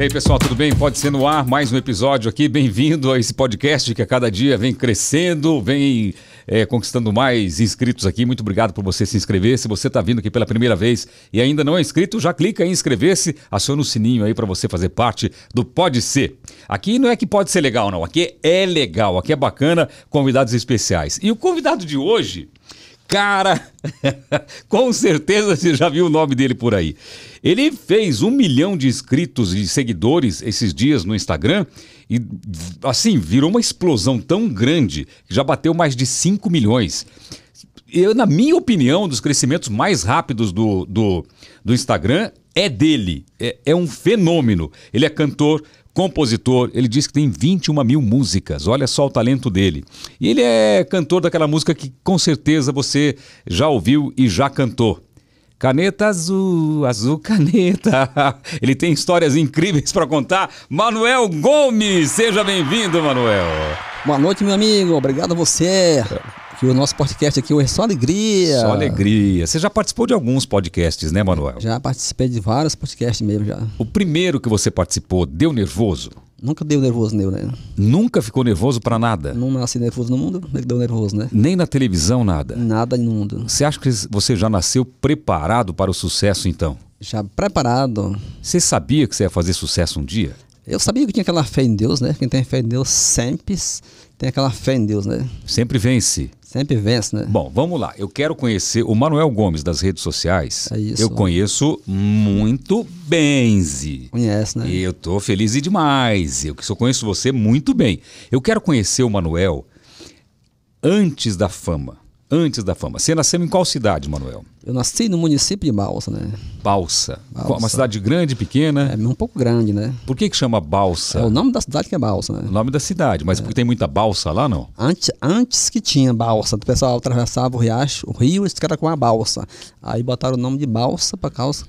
E aí, pessoal, tudo bem? Pode ser no ar mais um episódio aqui. Bem-vindo a esse podcast que a cada dia vem crescendo, vem é, conquistando mais inscritos aqui. Muito obrigado por você se inscrever. Se você está vindo aqui pela primeira vez e ainda não é inscrito, já clica em inscrever-se, aciona o sininho aí para você fazer parte do Pode Ser. Aqui não é que pode ser legal, não. Aqui é legal, aqui é bacana, convidados especiais. E o convidado de hoje Cara, com certeza você já viu o nome dele por aí. Ele fez um milhão de inscritos e seguidores esses dias no Instagram e, assim, virou uma explosão tão grande que já bateu mais de 5 milhões. Eu, na minha opinião, um dos crescimentos mais rápidos do, do, do Instagram é dele. É, é um fenômeno. Ele é cantor, compositor, ele diz que tem 21 mil músicas, olha só o talento dele. E ele é cantor daquela música que com certeza você já ouviu e já cantou. Caneta azul, azul caneta. Ele tem histórias incríveis para contar. Manuel Gomes, seja bem-vindo, Manuel. Boa noite, meu amigo. Obrigado a você. Que o nosso podcast aqui hoje é só alegria. Só alegria. Você já participou de alguns podcasts, né, Manuel? Já participei de vários podcasts mesmo, já. O primeiro que você participou deu nervoso? Nunca deu nervoso nenhum. né? Nunca ficou nervoso para nada? Não nasci nervoso no mundo, nem deu nervoso, né? Nem na televisão, nada? Nada no mundo. Você acha que você já nasceu preparado para o sucesso, então? Já preparado. Você sabia que você ia fazer sucesso um dia? eu sabia que tinha aquela fé em Deus, né? Quem tem fé em Deus sempre tem aquela fé em Deus, né? Sempre vence. Sempre vence, né? Bom, vamos lá. Eu quero conhecer o Manuel Gomes das redes sociais. É isso. Eu conheço muito Zi. Conhece, né? E eu tô feliz e demais. Eu que só conheço você muito bem. Eu quero conhecer o Manuel antes da fama antes da fama. Você nasceu em qual cidade, Manuel? Eu nasci no município de Balsa, né? Balsa. Balsa. Uma cidade grande, pequena? É, um pouco grande, né? Por que que chama Balsa? É o nome da cidade que é Balsa, né? O nome da cidade, mas é. porque tem muita balsa lá, não? Antes, antes que tinha balsa, o pessoal atravessava o riacho, o rio, e ficava com a balsa. Aí botaram o nome de Balsa para causa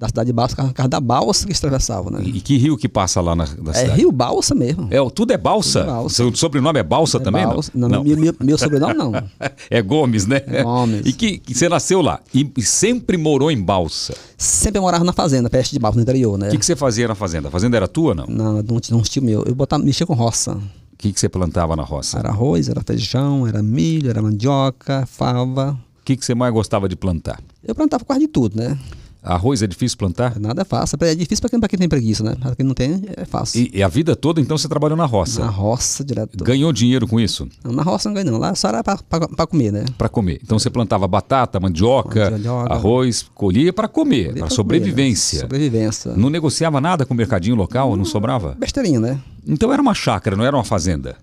da cidade de Balsa, por causa da balsa que eles atravessavam, né? E que rio que passa lá na, na é cidade? É Rio Balsa mesmo. É, tudo é Balsa? Tudo é balsa. Seu sobrenome é Balsa é também? Balsa. Não, não. Meu, meu, meu, sobrenome não. é Gomes, né? É Gomes. E que, que, você nasceu lá e, sempre morou em Balsa? Sempre morava na fazenda, perto de Balsa, no interior, né? O que, que, você fazia na fazenda? A fazenda era tua, não? Não, não, não tinha meu. Eu botava, mexia com roça. O que, que você plantava na roça? Era arroz, era feijão, era milho, era mandioca, fava. O que, que você mais gostava de plantar? Eu plantava quase de tudo, né? Arroz é difícil plantar? Nada é fácil. É difícil para quem, quem tem preguiça, né? Para quem não tem, é fácil. E, e, a vida toda, então, você trabalhou na roça? Na roça, direto. Ganhou dinheiro com isso? Não, na roça não ganhou, não. Lá só era para comer, né? Para comer. Então, você plantava batata, mandioca, mandioca arroz, colhia para comer, para sobrevivência. Comer, né? Sobrevivência. Não negociava nada com o mercadinho local? Não, não sobrava? Besteirinha, né? Então, era uma chácara, não era uma fazenda?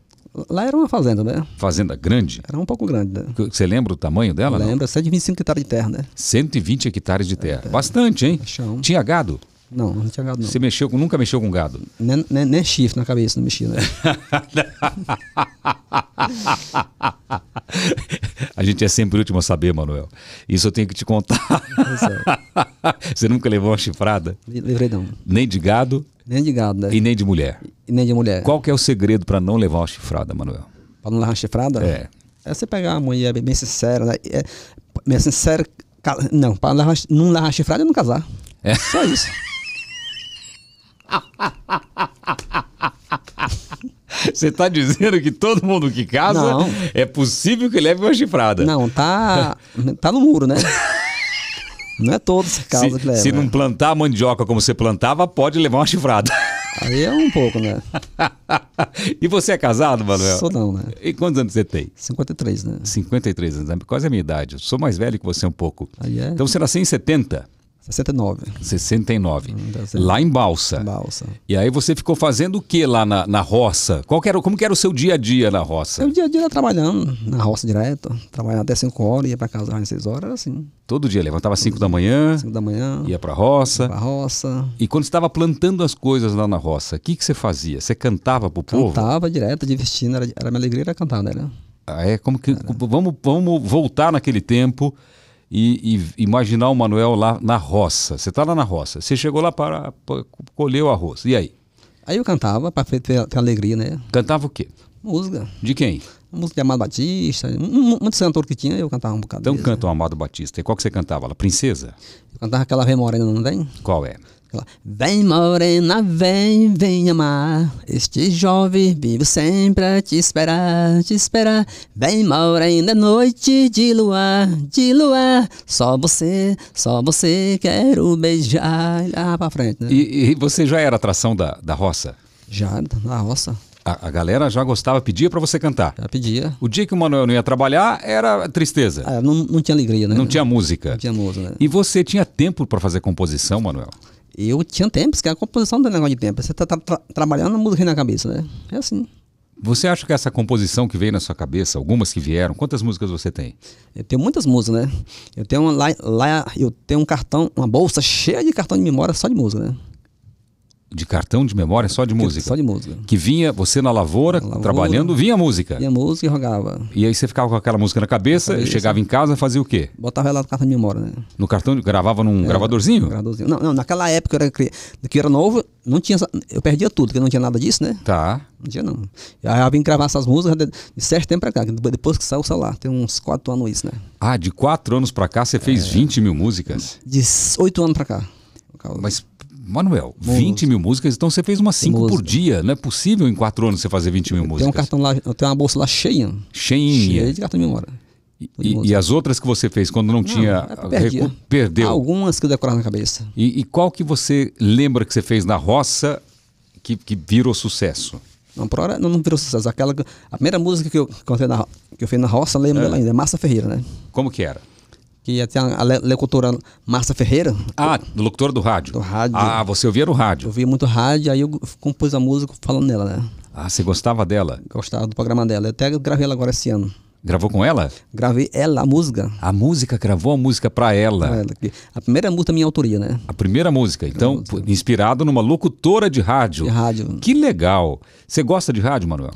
Lá era uma fazenda, né? Fazenda grande? Era um pouco grande, né? Você lembra o tamanho dela? Lembra, 125 hectares de terra, né? 120 hectares de terra. É. Bastante, hein? Chão. Tinha gado? Não, não tinha gado, não. Você mexeu nunca mexeu com gado? Nem, nem, nem chifre na cabeça, não mexia, né? a gente é sempre o último a saber, Manuel. Isso eu tenho que te contar. É. Você nunca levou uma chifrada? Livrei não. Nem de gado? Nem de gado, né? E nem de mulher. E nem de mulher. Qual que é o segredo para não levar uma chifrada, Manuel? Para não levar uma chifrada? É. É você pegar uma mulher bem sincera, né? É, bem sincera. Não, para não, não levar uma chifrada é não casar. É. Só isso. Você está dizendo que todo mundo que casa não. é possível que leve uma chifrada. Não, tá, tá no muro, né? Não é todos que causa que leva. Se não né? plantar mandioca como você plantava, pode levar uma chifrada. Aí é um pouco, né? e você é casado, Manuel? Sou não, né? E quantos anos você tem? 53, né? 53 anos, né? quase a minha idade. Eu sou mais velho que você um pouco. Aí é? Então você nasceu em 70? 69. 69. Hum, lá em Balsa. Balsa. E aí você ficou fazendo o que lá na, na roça? Qual era, como que era o seu dia a dia na roça? O dia a dia trabalhando na roça direto. Trabalhava até 5 horas, ia para casa às 6 horas, era assim. Todo dia, levantava 5 da manhã. 5 da manhã. Ia para roça. Ia pra roça. E quando estava plantando as coisas lá na roça, o que, que você fazia? Você cantava pro cantava povo? Cantava direto, divertindo. Era, era minha alegria era cantar, né? Ah, é como que. Vamos, vamos voltar naquele tempo e, e imaginar o Manuel lá na roça. Você está lá na roça, você chegou lá para, para colher o arroz. E aí? Aí eu cantava para ter, ter alegria, né? Cantava o quê? Música. De quem? Música de Amado Batista, um, muito cantor que tinha, eu cantava um bocado. Então canta o né? Amado Batista. E qual que você cantava? Ela, Princesa? Eu cantava aquela Vem Morena, não tem? Qual é? Vem morena, vem, vem amar Este jovem vivo sempre a te esperar, te esperar Vem morena, é noite de luar, de luar Só você, só você quero beijar Lá ah, pra frente né? e, e, você já era atração da, da roça? Já, da roça a, a galera já gostava, pedia para você cantar. Já pedia. O dia que o Manuel não ia trabalhar era tristeza. Ah, não, não tinha alegria, né? Não tinha música. Não tinha música. Né? E você tinha tempo para fazer composição, Manuel? Eu tinha tempos, que a composição do negócio de tempo. Você está tá, tra trabalhando a música na cabeça, né? É assim. Você acha que essa composição que veio na sua cabeça, algumas que vieram, quantas músicas você tem? Eu tenho muitas músicas, né? Eu tenho lá, lá eu tenho um cartão, uma bolsa cheia de cartão de memória só de música, né? de cartão de memória só de música? Só de música. Que vinha, você na lavoura, na lavoura trabalhando, vinha música. Vinha música e rogava. E aí você ficava com aquela música na cabeça, cabeça. chegava em casa fazia o quê? Botava ela no cartão de memória, né? No cartão, gravava num é, gravadorzinho? Gravadorzinho. Não, não, naquela época eu era, que era novo, não tinha, eu perdia tudo, porque não tinha nada disso, né? Tá. Não tinha não. Aí eu vim gravar essas músicas de, de certo tempo pra cá, depois que saiu o celular, tem uns quatro anos isso, né? Ah, de quatro anos pra cá você fez é, 20 mil músicas? De oito anos pra cá. Mas Manuel, Música. 20 mil músicas, então você fez umas 5 por dia. Não é possível em 4 anos você fazer 20 mil músicas. Tem um cartão lá, tem uma bolsa lá cheia. Cheinha. Cheia de cartão de memória. E, e, as outras que você fez quando não, não tinha recu... perdeu algumas que eu decorava na cabeça e, e, qual que você lembra que você fez na roça que, que virou sucesso não por hora não, não virou sucesso aquela a primeira música que eu que eu, na, que eu fiz na roça lembro é. ainda é Massa Ferreira né como que era que ter a, locutora Márcia Ferreira. Ah, locutora do rádio. Do rádio. Ah, você ouvia no rádio. Eu ouvia muito rádio, aí eu compus a música falando nela, né? Ah, você gostava dela? Gostava do programa dela. Eu até gravei ela agora esse ano. Gravou com ela? Gravei ela, a música. A música, gravou a música para ela. ela. A primeira música minha autoria, né? A primeira música, então, música. inspirado numa locutora de rádio. De rádio. Que legal. Você gosta de rádio, Manuel?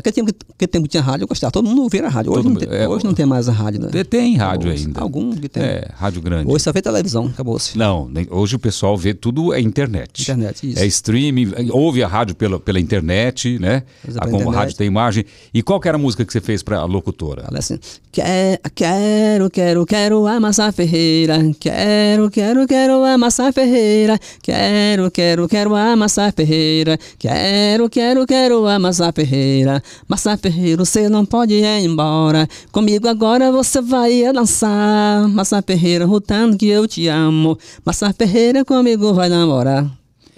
Aquele tempo que, aquele tempo tinha rádio, eu gostava. Todo mundo ouvia a rádio. Hoje, não, tem, é, hoje não tem mais a rádio. Né? Tem rádio hoje, ainda. Algum que tem. É, rádio grande. Hoje só vê televisão, acabou-se. Não, hoje o pessoal vê tudo é internet. Internet, isso. É streaming, ouve a rádio pela, pela internet, né? A, como internet. a rádio tem imagem. E qual era a música que você fez para a locutora? Ela assim, quero, quero, quero amassar ferreira, quero, quero, quero amassar ferreira, quero, quero, quero amassar ferreira, quero, quero, quero amassar ferreira. Massa Ferreiro, você não pode ir embora. Comigo agora você vai dançar. Massa Ferreira, rotando que eu te amo. Massa Ferreira, comigo vai namorar.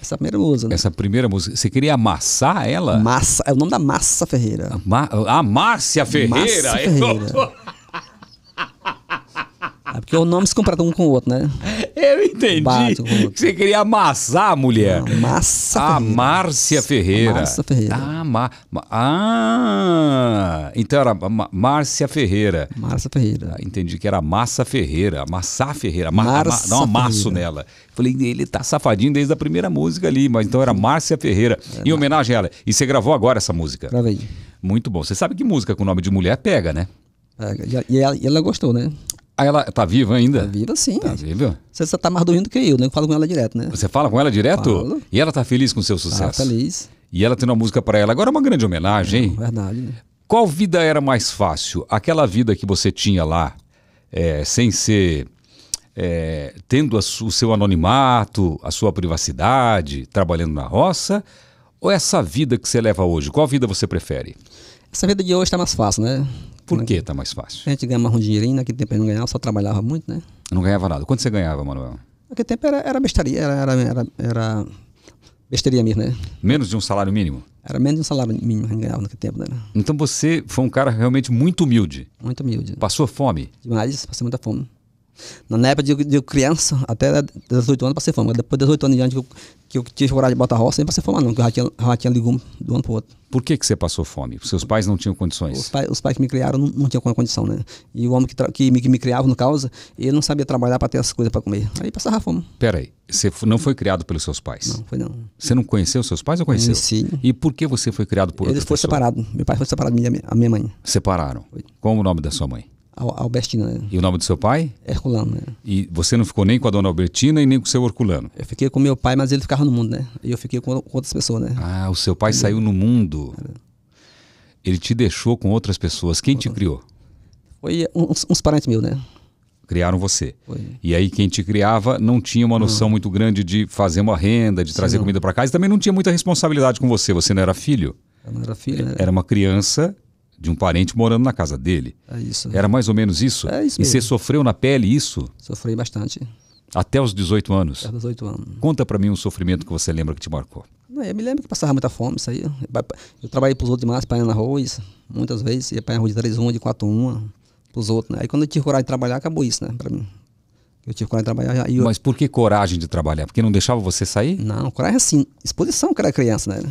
Essa primeira música. Né? Essa primeira música. Você queria amassar ela? Massa. É o nome da Massa Ferreira. A, Ma a Márcia Ferreira. Márcia Ferreira. é porque é o nome se compara um com o outro, né? Eu entendi. Bato, você queria amassar a mulher. Não, massa a Ferreira. Márcia Ferreira. Márcia Ferreira. Ah, ma, ah, então era Márcia Ferreira. Márcia Ferreira. Ah, entendi que era Massa Ferreira, Amassar Ferreira. Ma, Márcia dá um amasso nela. Falei, ele tá safadinho desde a primeira música ali, mas então era Márcia Ferreira. É, em né? homenagem a ela. E você gravou agora essa música? Gravei. Muito bom. Você sabe que música com o nome de mulher pega, né? E ela, e ela gostou, né? Ah, ela tá viva ainda? Tá viva sim. Tá viva? Você está mais dormindo que eu, né? Eu falo com ela direto, né? Você fala com ela direto? Falo. E ela tá feliz com o seu tá sucesso? Tá feliz. E ela tem uma música para ela. Agora é uma grande homenagem, hein? É, verdade, né? Qual vida era mais fácil? Aquela vida que você tinha lá, é, sem ser. É, tendo o seu anonimato, a sua privacidade, trabalhando na roça? Ou essa vida que você leva hoje? Qual vida você prefere? Essa vida de hoje está mais fácil, né? Por né? que está mais fácil? A gente ganha mais um dinheirinho, naquele né? tempo a gente não ganhava, só trabalhava muito, né? Não ganhava nada. Quanto você ganhava, Manuel? Naquele tempo era, era bestaria, era, era, era, era besteira mesmo, né? Menos de um salário mínimo? Era menos de um salário mínimo que ganhava naquele tempo, né? Então você foi um cara realmente muito humilde. Muito humilde. Passou fome? Demais, passei muita fome. Na época de, de criança, até 18 anos, passei fome. Depois de 18 anos em diante, que eu, que eu tive coragem de botar roça, nem passei fome, não, porque eu já tinha, já tinha legume do ano para o outro. Por que, que você passou fome? Seus pais não tinham condições? Os, pai, os pais que me criaram não, não tinham condição, né? E o homem que, que, me, que me criava, no causa, ele não sabia trabalhar para ter as coisas para comer. Aí passava fome. Peraí, você não foi criado pelos seus pais? Não, foi não. Você não conheceu seus pais ou conheceu? sim E por que você foi criado por Eles outra Eles foram separados. Meu pai foi separado, minha, a minha mãe. Separaram. Foi. Qual o nome da sua mãe? Albertina. Né? E o nome do seu pai? Herculano. Né? E você não ficou nem com a dona Albertina e nem com o seu Herculano? Eu fiquei com meu pai, mas ele ficava no mundo, né? E eu fiquei com, outras pessoas, né? Ah, o seu pai saiu no mundo. Ele te deixou com outras pessoas. Quem te criou? Foi uns, uns parentes meus, né? Criaram você. Foi. E aí quem te criava não tinha uma noção não. muito grande de fazer uma renda, de trazer Sim, comida para casa e também não tinha muita responsabilidade com você. Você não era filho? Eu não era filho, né? Era uma criança de um parente morando na casa dele. É isso. Era mais ou menos isso? É isso. E mesmo. você sofreu na pele isso? Sofri bastante. Até os 18 anos? Até os 18 anos. Conta para mim um sofrimento que você lembra que te marcou. Eu me lembro que passava muita fome, isso aí. Eu trabalhei para os outros demais, apanhando arroz, muitas vezes. Ia apanhar arroz de 3 1 de 4 1 para os outros. Né? Aí quando eu tive coragem de trabalhar, acabou isso, né, para mim. Eu tive coragem de trabalhar. Eu... Mas por que coragem de trabalhar? Porque não deixava você sair? Não, coragem é assim, exposição que era criança, né?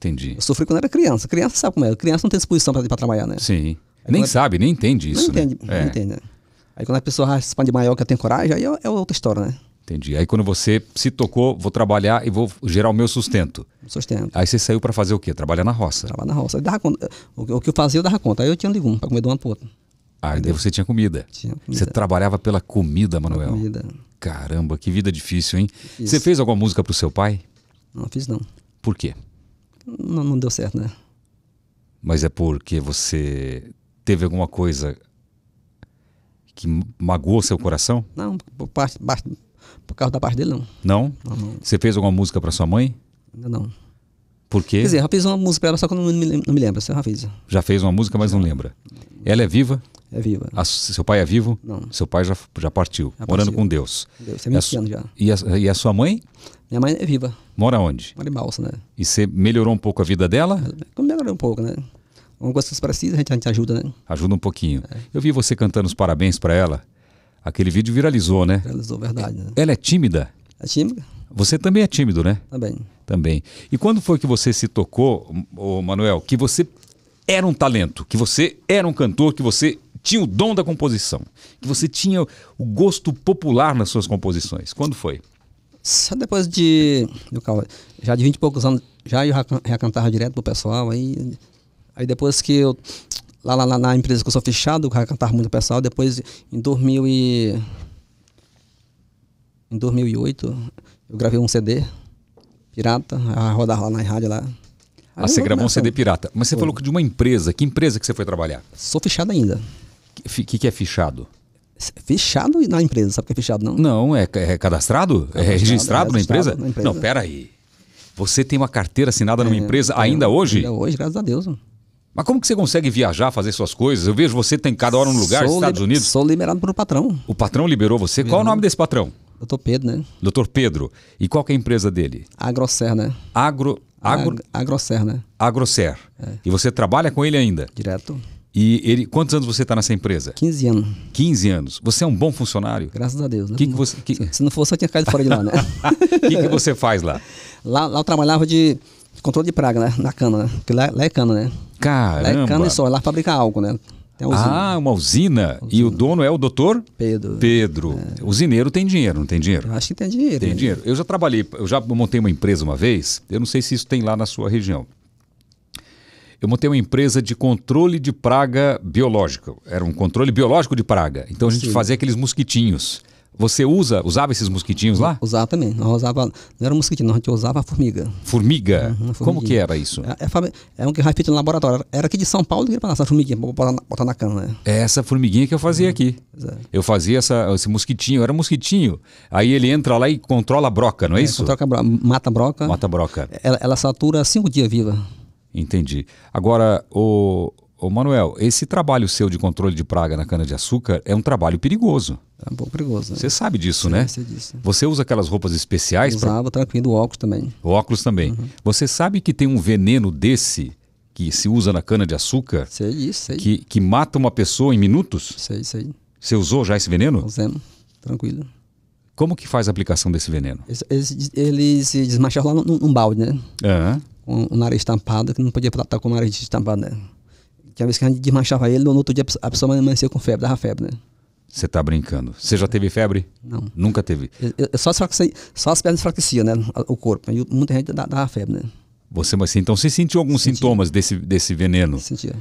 Entendi. Eu sofri quando era criança. Criança sabe como é. Criança não tem disposição para trabalhar, né? Sim. Aí nem sabe, nem entende isso. Não né? entende, não é. entende. Né? Aí quando a pessoa expande de maior que tem coragem, aí é, é outra história, né? Entendi. Aí quando você se tocou, vou trabalhar e vou gerar o meu sustento. Sustento. Aí você saiu para fazer o quê? Trabalhar na roça. Trabalhar na roça. dava conta. O que eu fazia, eu dava conta. Aí eu tinha de um para comer de um ano pro outro. Ah, daí você tinha comida. tinha comida. Você trabalhava pela comida, Manuel. Comida. Caramba, que vida difícil, hein? Isso. Você fez alguma música pro seu pai? Não fiz, não. Por quê? não, não deu certo, né? Mas é porque você teve alguma coisa que magoou seu coração? Não, por, parte, por causa da parte dele, não. Não? não, não. Você fez alguma música para sua mãe? Ainda não. Por quê? Quer dizer, já fiz uma música pra ela, só que não me, não me lembro. Você já fez. Já fez uma música, mas não lembra. Ela é viva? É viva. A, seu pai é vivo? Não. Seu pai já, já partiu, já morando partiu. com Deus. Deus, é, é anos já. E a, e a sua mãe? Minha mãe é viva. Mora onde? Mora em Balsa, né? E você melhorou um pouco a vida dela? Melhorou um pouco, né? Algumas coisas precisam, a gente, a gente ajuda, né? Ajuda um pouquinho. É. Eu vi você cantando os parabéns para ela. Aquele vídeo viralizou, né? Viralizou, verdade. Né? Ela é tímida? É tímida. Você também é tímido, né? Também. Também. E quando foi que você se tocou, ô Manuel, que você era um talento, que você era um cantor, que você tinha o dom da composição, que você tinha o gosto popular nas suas composições? Quando foi? Só depois de. Já de 20 e poucos anos, já eu já cantava direto pro pessoal. Aí, aí depois que eu. Lá, lá, lá na empresa que eu sou fechado, eu já cantava muito pro pessoal. Depois, em 2000 e. Em 2008, eu gravei um CD pirata, a rodar lá na rádio lá. ah, você gravou um CD pirata. Mas você falou que de uma empresa. Que empresa que você foi trabalhar? Sou fechado ainda. O que, que, que é fichado? fechado na empresa. Sabe o que é fechado, não? Não, é, é cadastrado? É, é fechado, registrado, é na, empresa? na empresa? Não, peraí. Você tem uma carteira assinada numa é, empresa ainda hoje? Ainda hoje, graças a Deus. Mas como que você consegue viajar, fazer suas coisas? Eu vejo você tem cada hora um lugar, sou Estados Unidos. Sou liberado pelo patrão. O patrão liberou você? Qual o nome desse patrão? Doutor Pedro, né? Doutor Pedro. E qual é a empresa dele? Agrocer, né? Agro... Agro... Agrocer, né? Agrocer. É. E você trabalha com ele ainda? Direto. E ele, quantos anos você está nessa empresa? 15 anos. 15 anos. Você é um bom funcionário? Graças a Deus. Né? Que que você, que... Se não fosse, eu tinha caído fora de lá, né? O que, que você faz lá? lá? Lá eu trabalhava de controle de praga, né? Na cana, né? Porque lá, lá é cana, né? Caramba! Lá é cana e só, lá fabrica álcool, né? Usina. Ah, uma usina. usina. E o dono é o doutor? Pedro. Pedro. É. Usineiro tem dinheiro, não tem dinheiro? Eu acho que tem dinheiro. Tem né? dinheiro. Eu já trabalhei, eu já montei uma empresa uma vez, eu não sei se isso tem lá na sua região eu montei uma empresa de controle de praga biológica. Era um controle biológico de praga. Então a gente Sim. fazia aqueles mosquitinhos. Você usa, usava esses mosquitinhos lá? Usava também. Nós usava, não era mosquitinho, nós, a gente usava a formiga. Formiga? Uhum, Como que era isso? É, é, é um que era feito no laboratório. Era aqui de São Paulo que ia passar essa formiguinha, para botar, botar, na cana. Né? É essa formiguinha que eu fazia uhum, aqui. É. Eu fazia essa, esse mosquitinho, era um mosquitinho. Aí ele entra lá e controla a broca, não é, é isso? Controla, mata a broca. Mata a broca. Ela, ela satura cinco dias viva. Entendi. Agora, o, o Manuel, esse trabalho seu de controle de praga na cana-de-açúcar é um trabalho perigoso. É um pouco perigoso. Né? Você né? sabe disso, Sim, né? Sei disso. Você usa aquelas roupas especiais? Usava, pra... tranquilo, óculos também. Óculos também. Uhum. Você sabe que tem um veneno desse que se usa na cana-de-açúcar? Sei, isso, sei. Que, que mata uma pessoa em minutos? Sei, sei. Você usou já esse veneno? Usando, tranquilo. Como que faz a aplicação desse veneno? Eles, eles, eles lá num, balde, né? Uhum com o nariz tampado, que não podia estar com o nariz tampado, né? Tinha vez que a gente desmanchava ele, no outro dia a pessoa amanheceu com febre, dava febre, né? Você tá brincando. Você já teve febre? Não. Nunca teve? Eu, eu, só, só as pernas enfraqueciam, né? O corpo. E muita gente dava, dava febre, né? Você, mas então, você sentiu alguns sentia. sintomas desse, desse veneno? Sentia.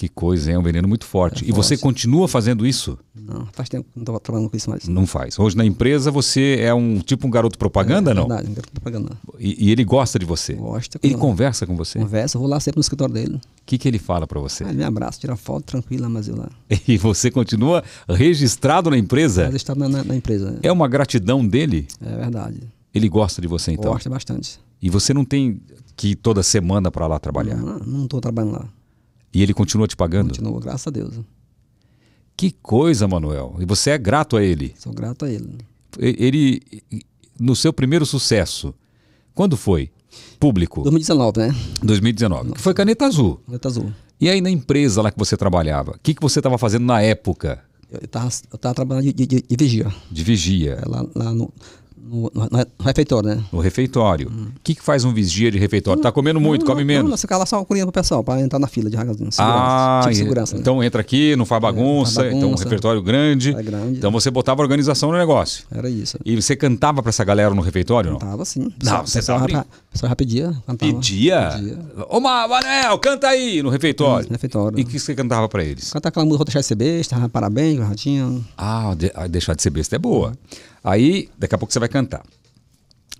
Que coisa, é um veneno muito forte. É e forte. você continua fazendo isso? Não, faz tempo que não estou trabalhando com isso mais. Não faz. Hoje na empresa você é um tipo um garoto propaganda, é, é não? Verdade, um garoto propaganda. E, e, ele gosta de você? Gosta. Ele não. conversa com você? Conversa, eu vou lá sempre no escritório dele. O que, que ele fala para você? Ah, ele me abraça, tira foto, tranquila, mas eu lá. E você continua registrado na empresa? É, registrado na, na, na empresa. É uma gratidão dele? É verdade. Ele gosta de você então? Gosta bastante. E você não tem que ir toda semana para lá trabalhar? Não, não estou trabalhando lá. E ele continua te pagando? Continua, graças a Deus. Que coisa, Manuel. E você é grato a ele? Sou grato a ele. Ele, no seu primeiro sucesso, quando foi? Público? 2019, né? 2019. foi Caneta Azul. Caneta Azul. E aí na empresa lá que você trabalhava, o que, que você estava fazendo na época? Eu estava trabalhando de, de, de, vigia. De vigia. É, lá, lá no, no, no, no, refeitório, né? No refeitório. O hum. que, que faz um vigia de refeitório? Não, tá comendo muito, não, come menos. Não, você cala só uma colinha pro pessoal, para entrar na fila de segurança. Ah, tipo segurança, né? então né? entra aqui, não faz bagunça, é, bagunça então é um refeitório grande. É grande. Então você botava organização no negócio. Era isso. E você cantava para essa galera no refeitório? Cantava não? sim. não, você tava... Pessoal já rap, pedia, cantava. Pedia? Ô, Manel, canta aí no refeitório. Sim, no refeitório. E o que você cantava para eles? Cantava aquela música Vou Deixar de Ser Besta, ah, Parabéns, Ratinho. Ah, ah, Deixar de Ser Besta é boa. É. Aí, daqui a pouco você vai cantar.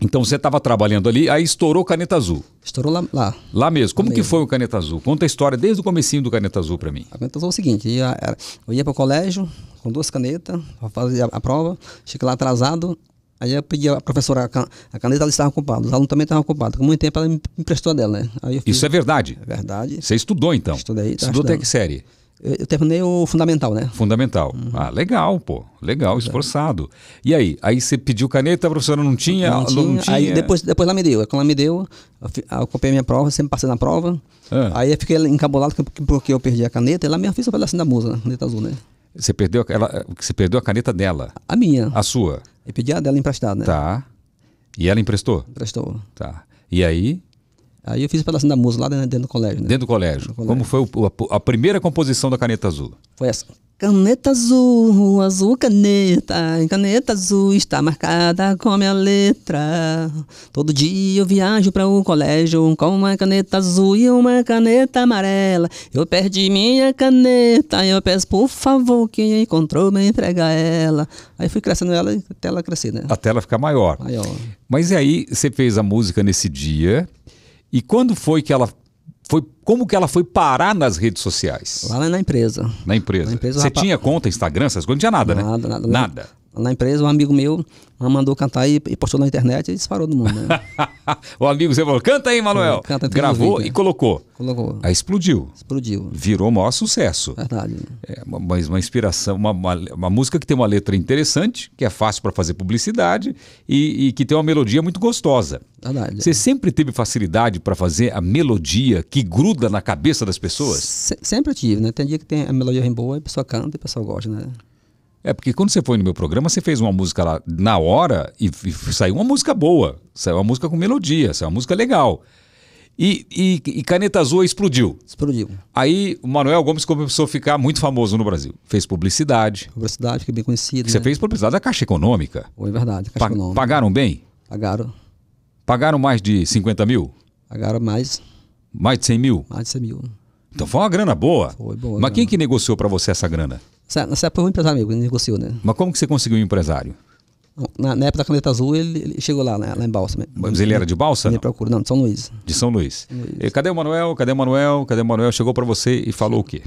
Então você estava trabalhando ali, aí estourou Caneta Azul. Estourou lá. Lá, lá mesmo. Como lá mesmo. que foi o Caneta Azul? Conta a história desde o comecinho do Caneta Azul para mim. A Caneta Azul é o seguinte, eu ia, ia para o colégio com duas canetas, fazia a prova, cheguei lá atrasado, aí eu pedi a professora, a, caneta ela estava ocupada, os alunos também estavam ocupados. Com muito tempo ela me emprestou dela, né? Fiz, Isso é verdade? É verdade. Você estudou então? Estudei. Estudou até que série? Eu terminei o fundamental, né? Fundamental. Uhum. Ah, legal, pô. Legal, esforçado. E aí? Aí você pediu caneta, a professora não tinha? Não tinha. Não tinha. Aí depois, depois ela me deu. Quando ela me deu, eu copiei minha prova, sempre passei na prova. Ah. Aí eu fiquei encabulado porque eu perdi a caneta. Ela me fez o pedacinho da musa, caneta azul, né? Você perdeu, ela, você perdeu a caneta dela? A minha. A sua? Eu pedi a dela emprestada, né? Tá. E ela emprestou? Emprestou. Tá. E aí? Aí eu fiz a pedacinho da música lá dentro, né, dentro do colégio. Né? Dentro do colégio. Dentro do colégio. Como foi o, a, a, primeira composição da Caneta Azul? Foi essa. Caneta azul, azul caneta, caneta azul está marcada com a minha letra. Todo dia eu viajo para o um colégio com uma caneta azul e uma caneta amarela. Eu perdi minha caneta, eu peço por favor quem encontrou me entrega ela. Aí fui crescendo ela até ela crescer, né? Até ela ficar maior. Maior. Mas e aí você fez a música nesse dia? E quando foi que ela foi como que ela foi parar nas redes sociais? Lá na empresa. Na empresa. Na empresa Você rapaz... tinha conta Instagram, essas coisas? Não tinha nada, nada né? Nada, nada. Nada na empresa, um amigo meu mandou cantar e, e postou na internet e disparou do mundo. Né? o amigo você falou, canta aí, Manuel. Canta, Gravou é. e colocou. Colocou. Aí explodiu. Explodiu. Virou o maior sucesso. Verdade. É, mas uma inspiração, uma, uma, uma, música que tem uma letra interessante, que é fácil para fazer publicidade e, e, que tem uma melodia muito gostosa. Verdade. Você é. sempre teve facilidade para fazer a melodia que gruda na cabeça das pessoas? Se, sempre tive, né? Tem dia que tem a melodia bem boa e a pessoa canta e a pessoa gosta, né? É, porque quando você foi no meu programa, você fez uma música lá na hora e, e saiu uma música boa. Saiu uma música com melodia, saiu uma música legal. E, e, e Caneta Azul explodiu. Explodiu. Aí o Manuel Gomes começou a ficar muito famoso no Brasil. Fez publicidade. Publicidade, que é bem conhecido. Né? Você fez publicidade da Caixa Econômica. Foi verdade, Caixa pa Econômica. Pagaram bem? Pagaram. Pagaram mais de 50 mil? Pagaram mais. Mais de 100 mil? Mais de 100 mil. Então foi uma grana boa. Foi boa. Mas grana. quem que negociou para você essa grana? Você época é foi um empresário amigo, negociou, né? Mas como que você conseguiu um empresário? Na, na época da caneta azul, ele, ele chegou lá, né, lá em Balsa. Mas ele era de Balsa? Ele procura, não, de São Luís. De São Luís. São Luís. E, cadê o Manuel? Cadê o Manuel? Cadê o Manuel? Chegou para você e falou Sim. o quê?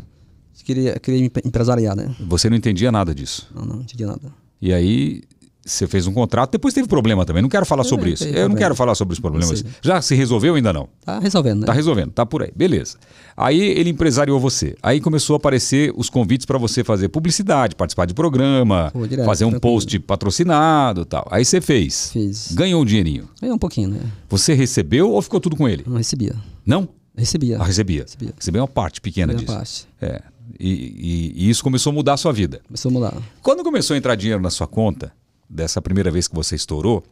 Queria, queria empresariar, né? Você não entendia nada disso? Não, não entendia nada. E aí você fez um contrato, depois teve problema também. Não quero falar sobre isso. Eu não quero falar sobre os problemas. Já se resolveu ainda não? Tá resolvendo, né? Tá resolvendo, tá por aí. Beleza. Aí ele empresariou você. Aí começou a aparecer os convites para você fazer publicidade, participar de programa, Pô, direto, fazer um post patrocinado tal. Aí você fez. Fiz. Ganhou um dinheirinho. Ganhou um pouquinho, né? Você recebeu ou ficou tudo com ele? Não recebia. Não? Recebia. Ah, recebia. Recebia, uma parte pequena recebia disso. Uma parte. É. E, e, e isso começou a mudar a sua vida. Começou a mudar. Quando começou a entrar dinheiro na sua conta, dessa primeira vez que você estourou,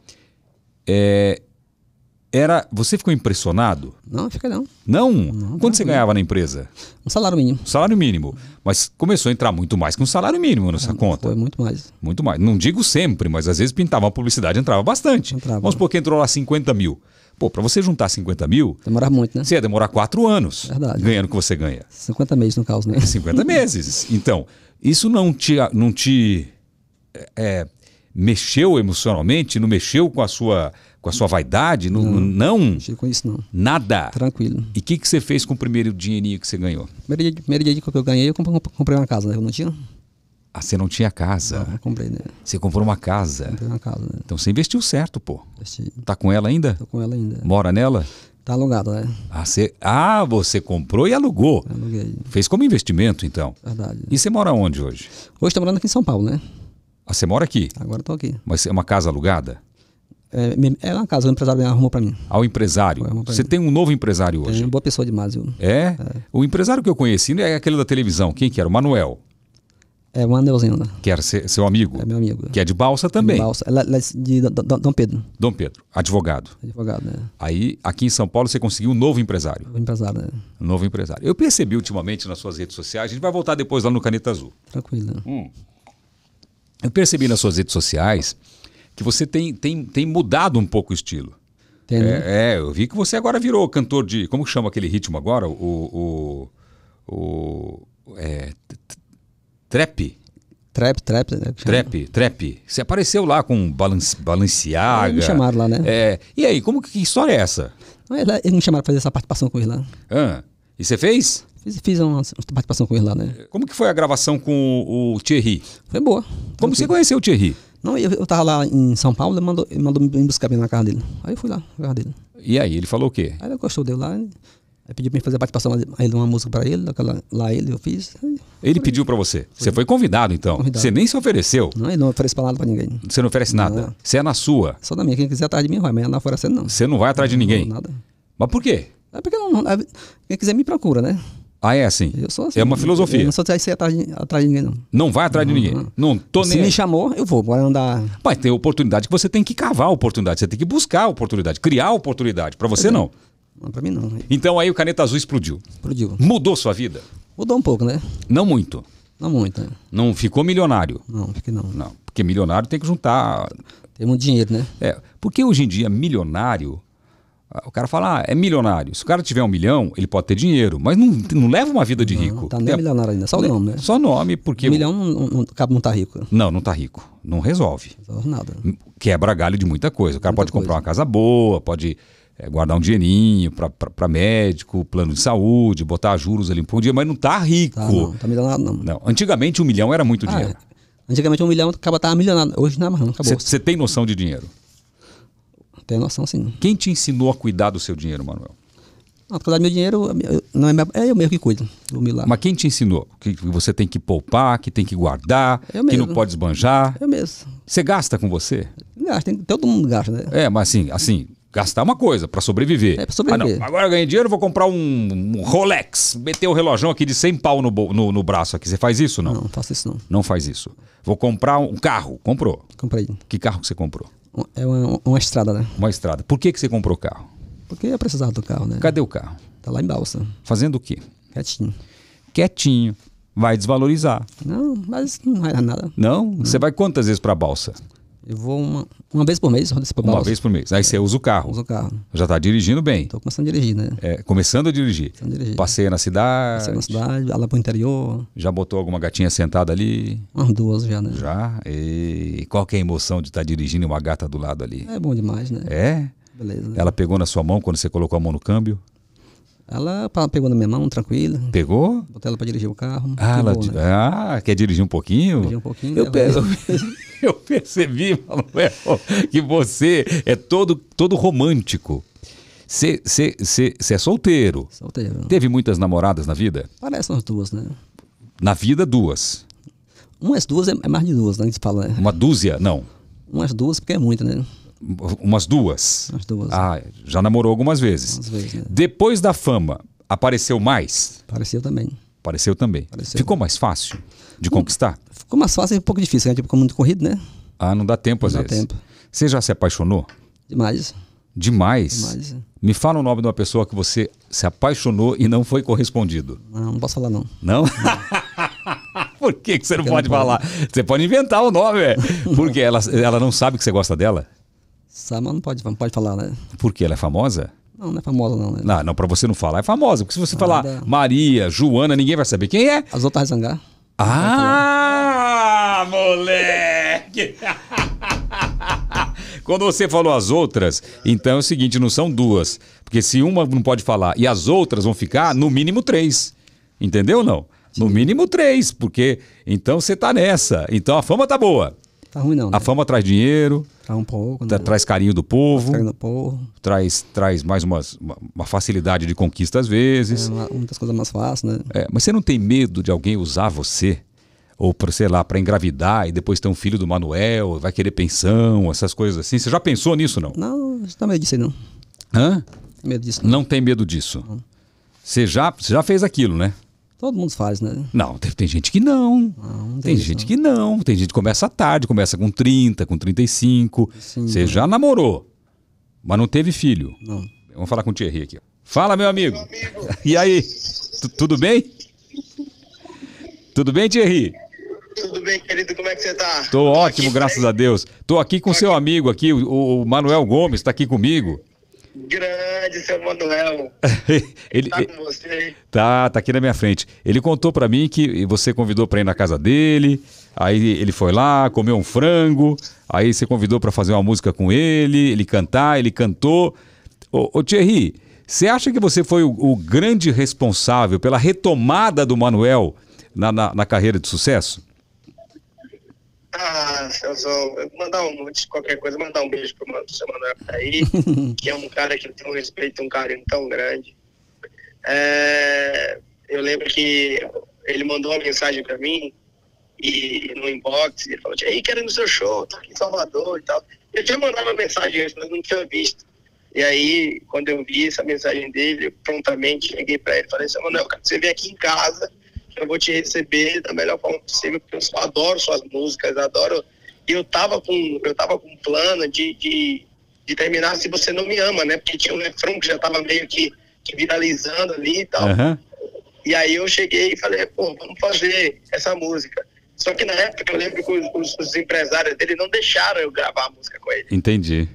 é, era você ficou impressionado? Não, fica não. Não? não Quanto você ganhava na empresa? Um salário mínimo. Um salário mínimo. Mas começou a entrar muito mais que um salário mínimo nessa é, conta. Foi muito mais. Muito mais. Não digo sempre, mas às vezes pintava uma publicidade, entrava bastante. Entrava. Vamos supor que entrou lá 50 mil. Pô, para você juntar 50 mil. Demorar muito, né? Você ia demorar quatro anos. Verdade. Ganhando o que você ganha. 50 meses no caso, né? 50 meses. Então, isso não te. Não te é, é mexeu emocionalmente? Não mexeu com a sua, com a sua vaidade? Não? Não, não? mexeu com isso, não. Nada? Tranquilo. E o que, que você fez com o primeiro dinheirinho que você ganhou? Primeiro dia, primeiro que eu ganhei, eu comprei uma casa, né? Eu não tinha? Ah, você não tinha casa? Não, ah, comprei, né? Você comprou uma casa? Comprei uma casa, né? Então você investiu certo, pô. Investi. Tá com ela ainda? Tô com ela ainda. Mora nela? Tá alugada, né? Ah você... ah, você comprou e alugou. Aluguei. Fez como investimento, então. Verdade. E você mora onde hoje? Hoje estou morando aqui em São Paulo, né? Mas você mora aqui? Agora estou aqui. Mas é uma casa alugada? É, é uma casa, o empresário arrumou para mim. Ao empresário? Você mim. tem um novo empresário hoje? Tem, boa pessoa demais. Viu? É? é? O empresário que eu conheci né, é aquele da televisão. Quem que era? O Manuel. É, o Manuelzinho. Né? Que era seu amigo? É meu amigo. Que é de Balsa também? De Balsa. É de Dom Pedro. Dom Pedro, advogado. Advogado, né? Aí, aqui em São Paulo, você conseguiu um novo empresário. Novo empresário, né? Um novo empresário. Eu percebi ultimamente nas suas redes sociais, a gente vai voltar depois lá no Caneta Azul. Tranquilo. Hum. Eu percebi nas suas redes sociais que você tem, tem, tem mudado um pouco o estilo. Tem, né? é, é, eu vi que você agora virou cantor de. Como chama aquele ritmo agora? O. O. o é, trap? Trap, trap, né? Trap, trap. Você apareceu lá com balance, Balenciaga. Me chamaram lá, né? É. E aí, como que, que história é essa? Eles me chamaram pra fazer essa participação com o lá. Ah, e você fez? Fiz, fiz uma participação com ele lá, né? Como que foi a gravação com o Thierry? Foi boa. Como você conheceu o Thierry? Não, eu, eu tava lá em São Paulo, ele mandou, ele mandou me buscar na casa dele. Aí eu fui lá, na casa dele. E aí, ele falou o quê? Aí ele gostou, deu lá. ele né? pediu pra mim fazer a participação de uma música pra ele, aquela, lá ele eu fiz. Aí, ele foi. pediu pra você. Foi. Você foi convidado, então. Convidado. Você nem se ofereceu. Não, ele não oferece pra nada pra ninguém. Você não oferece nada. Não. Você é na sua. Só na minha. Quem quiser atrás de mim vai, mas na fora você não. Você não vai atrás de ninguém? Não, nada. Mas por quê? É porque não, não, é, quem quiser me procura, né? Ah, é assim. Eu sou assim. É uma filosofia. Eu não sou sair atrás de, atrás de ninguém, não. Não vai atrás não, de ninguém. Não, não tô Se nem... me chamou, eu vou. Bora andar. Mas tem oportunidade que você tem que cavar a oportunidade. Você tem que buscar a oportunidade, criar a oportunidade. Para você, não. Não, pra mim, não. Então aí o caneta azul explodiu. Explodiu. Mudou sua vida? Mudou um pouco, né? Não muito. Não muito, né? Não ficou milionário? Não, porque não. Não, porque milionário tem que juntar. Tem muito dinheiro, né? É. Porque hoje em dia, milionário o cara fala, ah, é milionário. Se o cara tiver um milhão, ele pode ter dinheiro, mas não, não leva uma vida de rico. Não, tá nem é, milionário ainda, é só o nome, né? Só nome, porque. Um milhão não, não, não tá rico. Não, não tá rico. Não resolve. Não resolve nada. Quebra galho de muita coisa. O cara muita pode coisa. comprar uma casa boa, pode é, guardar um dinheirinho para médico, plano de saúde, botar juros ali por um dia, mas não tá rico. Tá, não, tá milionário, não. não. Antigamente um milhão era muito ah, dinheiro. É. Antigamente um milhão acaba tava milionário. Hoje não, mas não acabou. Você tem noção de dinheiro? Tem noção, sim. Quem te ensinou a cuidar do seu dinheiro, Manuel? Ah, cuidar do meu dinheiro não é, minha, é eu mesmo que cuido. do Mas quem te ensinou? Que você tem que poupar, que tem que guardar, que não pode esbanjar? Eu mesmo. Você gasta com você? Gasta, todo mundo gasta, né? É, mas assim, assim, gastar é uma coisa para sobreviver. É, pra sobreviver. Ah, não. Agora eu ganhei dinheiro, vou comprar um, Rolex, meter o um relógio aqui de 100 pau no, no, no, braço aqui. Você faz isso não? Não, não faço isso não. Não faz isso. Vou comprar um carro. Comprou? Comprei. Que carro que você comprou? É uma, uma estrada, né? Uma estrada. Por que, que você comprou o carro? Porque eu precisava do carro, né? Cadê o carro? Tá lá em Balsa. Fazendo o quê? Quietinho. Quietinho. Vai desvalorizar. Não, mas não vai dar nada. Não? não? Você vai quantas vezes para Balsa? Eu vou uma, uma vez por mês. Uma vez por mês. Aí você usa o carro. Usa o carro. Já está dirigindo bem. Estou começando a dirigir, né? É, começando a dirigir. Começando a dirigir. Passeia na cidade. Passeia na cidade, lá para o interior. Já botou alguma gatinha sentada ali? Umas duas já, né? Já? E qual que é a emoção de estar tá dirigindo uma gata do lado ali? É bom demais, né? É? Beleza. Ela pegou na sua mão quando você colocou a mão no câmbio? Ela pegou na minha mão, tranquila. Pegou? Botei ela para dirigir o carro. Ah, ela, né? ah, quer dirigir um pouquinho? Dirigir um pouquinho. Eu, né? pego. eu percebi, Manuel, que você é todo, todo romântico. Você é solteiro. Solteiro. Teve muitas namoradas na vida? Parecem as duas, né? Na vida, duas. Umas duas é, é mais de duas, né? A gente fala, né? Uma dúzia? Não. Umas duas, porque é muito, né? Umas duas. duas. Ah, já namorou algumas vezes. vezes né? Depois da fama, apareceu mais? Apareceu também. Apareceu também. Apareceu. Ficou mais fácil de conquistar? Ficou mais fácil e é um pouco difícil, né? Tipo, ficou muito corrido, né? Ah, não dá tempo não às dá vezes. tempo. Você já se apaixonou? Demais. Demais? Demais. É. Me fala o nome de uma pessoa que você se apaixonou e não foi correspondido. Não, não posso falar não. Não? não. Por que, que você não, não pode falar? Você pode inventar o nome, é Porque ela, ela não sabe que você gosta dela? Sama não pode, não pode falar, né? Porque ela é famosa? Não, não é famosa, não. Né? Não, não, pra você não falar, é famosa. Porque se você falar Maria, Joana, ninguém vai saber quem é. As outras zangar. Ah, moleque! Quando você falou as outras, então é o seguinte, não são duas. Porque se uma não pode falar e as outras vão ficar, no mínimo três. Entendeu ou não? No mínimo três, porque então você tá nessa. Então a fama tá boa. Tá ruim não. Né? A fama traz dinheiro. Traz um pouco. Né? Traz carinho do povo. Traz, do povo. traz, traz mais umas, uma, uma, facilidade de conquista às vezes. É, muitas coisas mais fáceis, né? É, mas você não tem medo de alguém usar você? Ou, pra, sei lá, para engravidar e depois ter um filho do Manuel, vai querer pensão, essas coisas assim. Você já pensou nisso, não? Não, não tem tá medo disso aí, não. Hã? Medo disso, não. não tem medo disso. Não. Você já, você já fez aquilo, né? Todo mundo faz, né? Não, tem, tem gente que não. não, ah, não tem, tem gente não. que não. Tem gente que começa tarde, começa com 30, com 35. Você já namorou, mas não teve filho. Não. Vamos falar com o Thierry aqui. Fala, meu amigo. Meu amigo. e aí? T Tudo bem? Tudo bem, Thierry? Tudo bem, querido, como é que você tá? Tô, Tô ótimo, aqui, graças a Deus. Tô aqui com Tô seu aqui. amigo aqui, o, o Manuel Gomes, tá aqui comigo. Grande, seu Manuel. ele tá com você aí? Tá, tá aqui na minha frente. Ele contou para mim que você convidou para ir na casa dele, aí ele foi lá, comeu um frango, aí você convidou para fazer uma música com ele, ele cantar, ele cantou. Ô, ô Thierry, você acha que você foi o, o grande responsável pela retomada do Manuel na, na, na carreira de sucesso? Ah, Celzão, mandar um, antes de qualquer coisa, mandar um beijo pro mano, seu Manuel tá aí, que é um cara que tem um respeito, um carinho tão grande. É, eu lembro que ele mandou uma mensagem para mim e no inbox, ele falou, aí assim, querendo seu show, tô aqui em Salvador e tal. Eu tinha mandado uma mensagem antes, mas não tinha visto. E aí, quando eu vi essa mensagem dele, prontamente cheguei para ele e falei, seu Manuel, você vem aqui em casa eu vou te receber da melhor forma possível, porque eu adoro suas músicas, adoro. E eu tava com, eu tava com um plano de, de, de terminar se você não me ama, né? Porque tinha um refrão que já tava meio que, que viralizando ali e tal. Uhum. E aí eu cheguei e falei, pô, vamos fazer essa música. Só que na época eu lembro que os, os empresários dele não deixaram eu gravar a música com ele. Entendi.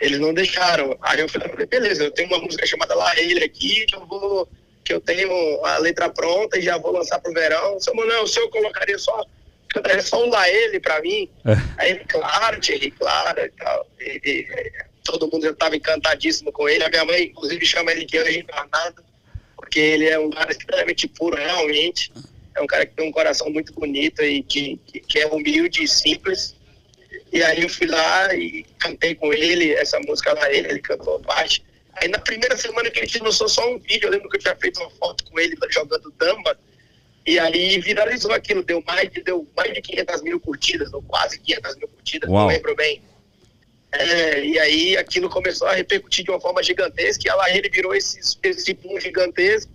Eles não deixaram. Aí eu falei, beleza, eu tenho uma música chamada La Ele aqui, que eu vou que eu tenho a letra pronta e já vou lançar pro verão. Seu Manuel, o senhor colocaria só cantaria é só um da ele pra mim. É. Aí, claro, Thierry, claro e tal. E, e, todo mundo já tava encantadíssimo com ele. A minha mãe, inclusive, chama ele de anjo encarnado, porque ele é um cara extremamente puro, realmente. É um cara que tem um coração muito bonito e que, que, que é humilde e simples. E aí eu fui lá e cantei com ele essa música lá, ele, ele cantou baixo. parte. Aí na primeira semana que a gente lançou só um vídeo, eu lembro que eu tinha feito uma foto com ele jogando dama, e aí viralizou aquilo, deu mais de, deu mais de 500 mil curtidas, ou quase 500 mil curtidas, Uau. não lembro bem. É, e aí aquilo começou a repercutir de uma forma gigantesca, e lá ele virou esse, esse boom gigantesco,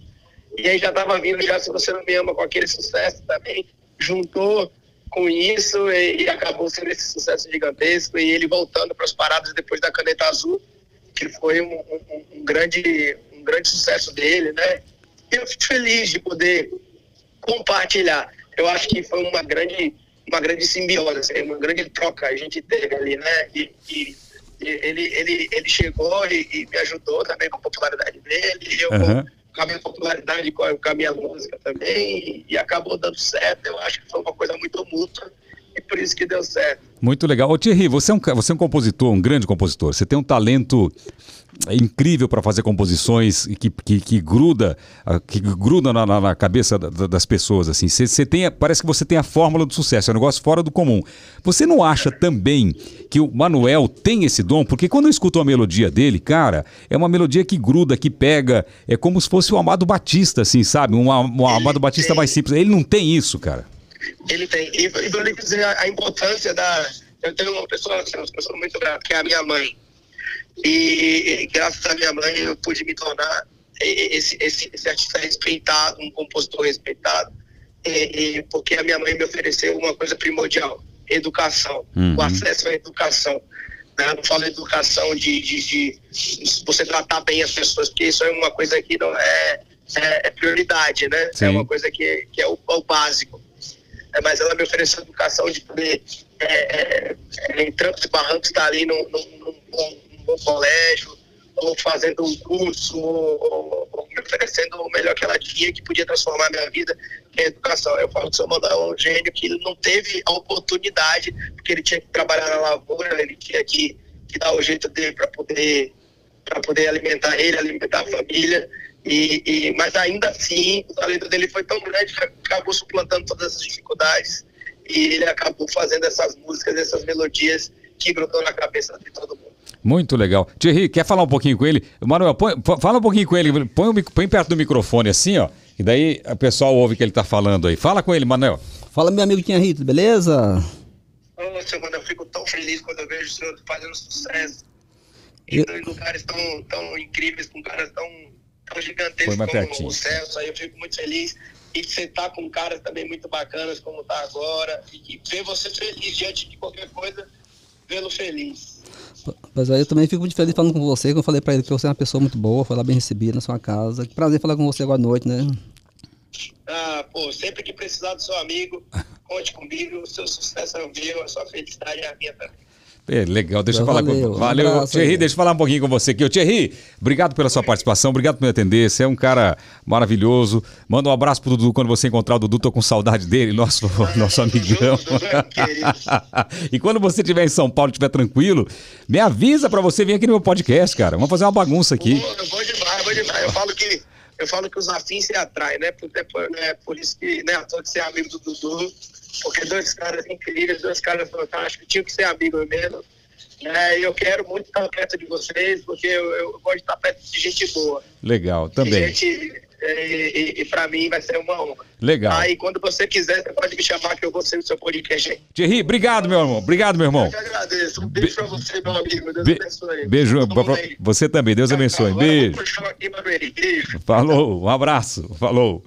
e aí já tava vindo, já se você não me ama com aquele sucesso também, juntou com isso e, e acabou sendo esse sucesso gigantesco, e ele voltando para as paradas depois da caneta azul, que foi um, um, um, grande, um grande sucesso dele, né? eu fico feliz de poder compartilhar. Eu acho que foi uma grande, uma grande simbiose, assim, uma grande troca a gente teve ali, né? E, e ele, ele, ele chegou e, e, me ajudou também com a popularidade dele, eu uhum. com a minha popularidade, com a, minha música também, e, e acabou dando certo. Eu acho que foi uma coisa muito mútua e por isso que deu certo. Muito legal. Ô, Thierry, você é, um, você é um compositor, um grande compositor. Você tem um talento incrível para fazer composições que, que, que, gruda, ah, que gruda na, na cabeça das pessoas. assim. Você, você tem, parece que você tem a fórmula do sucesso, é um negócio fora do comum. Você não acha também que o Manuel tem esse dom? Porque quando eu escuto a melodia dele, cara, é uma melodia que gruda, que pega. É como se fosse o Amado Batista, assim, sabe? Um, um Amado Batista mais simples. Ele não tem isso, cara ele tem. E, e lhe dizer a, a, importância da. Eu tenho uma pessoa, uma pessoa muito grata, que é a minha mãe. E, e graças à minha mãe eu pude me tornar esse, esse, esse artista respeitado, um compositor respeitado, e, e, porque a minha mãe me ofereceu uma coisa primordial: educação, uhum. o acesso à educação. Né? Não falo educação de, de, de, você tratar bem as pessoas, porque isso é uma coisa que não é, é, é prioridade, né? É Sim. É uma coisa que, que é o, é o básico. É, mas ela me ofereceu educação de poder, é, é, é em trancos e barrancos, estar tá ali num, bom colégio, ou fazendo um curso, ou, ou, me oferecendo o melhor que ela tinha, que podia transformar a minha vida, que é a educação. Eu falo que o seu é um gênio que não teve a oportunidade, porque ele tinha que trabalhar na lavoura, ele tinha que, que dar o jeito dele para poder para poder alimentar ele, alimentar a família. E, e, mas ainda assim, o talento dele foi tão grande que acabou suplantando todas as dificuldades e ele acabou fazendo essas músicas, essas melodias que grudou na cabeça de todo mundo. Muito legal. Thierry, quer falar um pouquinho com ele? Manuel, põe, fala um pouquinho com ele, põe, põe perto do microfone assim, ó, e daí o pessoal ouve o que ele está falando aí. Fala com ele, Manuel. Fala, meu amigo Thierry, beleza? Ô, seu mano, eu fico tão feliz quando eu vejo o senhor fazendo sucesso. Eu... Em lugares tão, tão incríveis, com caras tão tão gigantesco como pertinho. o Celso, aí eu fico muito feliz. E você tá com caras também muito bacanas, como tá agora. E ver você feliz diante de qualquer coisa, vê-lo feliz. Mas é, eu também fico muito feliz falando com você, como eu falei para ele que você é uma pessoa muito boa, foi lá bem recebida na sua casa. Que prazer falar com você agora à noite, né? Ah, pô, sempre que precisar do seu amigo, conte comigo, o seu sucesso é o meu, a sua felicidade é a minha também. É, legal, deixa então, eu falar valeu, com Valeu, um Thierry, aí. deixa eu falar um pouquinho com você aqui. Ô, Thierry, obrigado pela sua participação, obrigado por me atender. Você é um cara maravilhoso. Manda um abraço pro Dudu quando você encontrar o Dudu, tô com saudade dele, nosso, nosso amigão. e quando você estiver em São Paulo, estiver tranquilo, me avisa para você vir aqui no meu podcast, cara. Vamos fazer uma bagunça aqui. Eu vou demais, eu vou demais. Eu falo que eu falo que os afins se atraem, né? Por, é por, né? por isso que, né, a tô que é amigo do Dudu porque dois caras incríveis, dois caras fantásticos, tinha que ser amigo mesmo. É, eu quero muito estar perto de vocês, porque eu, eu gosto de estar perto de gente boa. Legal, também. Gente, é, e, e, e para mim vai ser uma honra. Legal. Aí quando você quiser, você pode me chamar que eu vou ser o seu podcast aí. Thierry, obrigado, meu irmão. Obrigado, meu irmão. Eu que agradeço. Um beijo Be pra você, meu amigo. Deus Be abençoe. Beijo pra, você também. Deus abençoe. Agora beijo. Aqui, beijo. Falou, um abraço. Falou.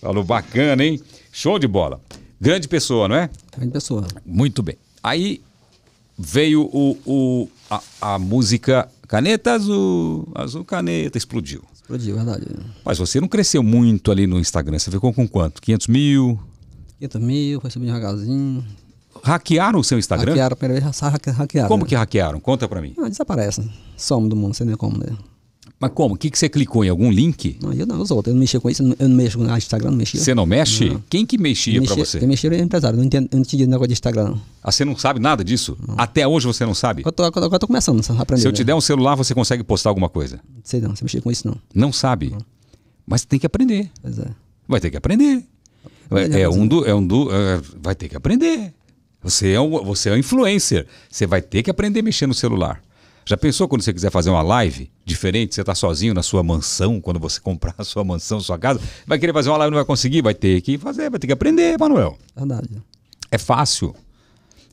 Falou, bacana, hein? Show de bola. Grande pessoa, não é? Grande pessoa. Muito bem. Aí veio o, o a, a, música Caneta Azul, Azul Caneta, explodiu. Explodiu, verdade. Mas você não cresceu muito ali no Instagram, você ficou com quanto? 500 mil? 500 mil, foi subindo devagarzinho. Hackearam o seu Instagram? Hackearam, primeira vez hackearam. Como que hackearam? Conta pra mim. Ah, desaparece. Some do mundo, você nem como, né? Mas como? O que, que você clicou em algum link? Não, eu não, os outros. Eu não mexia com isso, eu não mexo com Instagram, não mexia. Você não mexe? Não. Quem que mexia, mexia para você? Quem mexia era empresário, não entendo, não entendia negócio de Instagram. Não. Ah, você não sabe nada disso? Não. Até hoje você não sabe? eu tô, eu tô começando a aprender. Se eu né? te der um celular, você consegue postar alguma coisa? Sei não, você mexia com isso não. Não sabe? Mas tem que aprender. Pois é. Vai ter que aprender. É, é um do, é um do, é, vai ter que aprender. Você é, um, você é um influencer. Você vai ter que aprender a mexer no celular. Já pensou quando você quiser fazer uma live diferente, você está sozinho na sua mansão, quando você comprar a sua mansão, sua casa, vai querer fazer uma live, não vai conseguir, vai ter que fazer, vai ter que aprender, Manuel. Verdade. É fácil.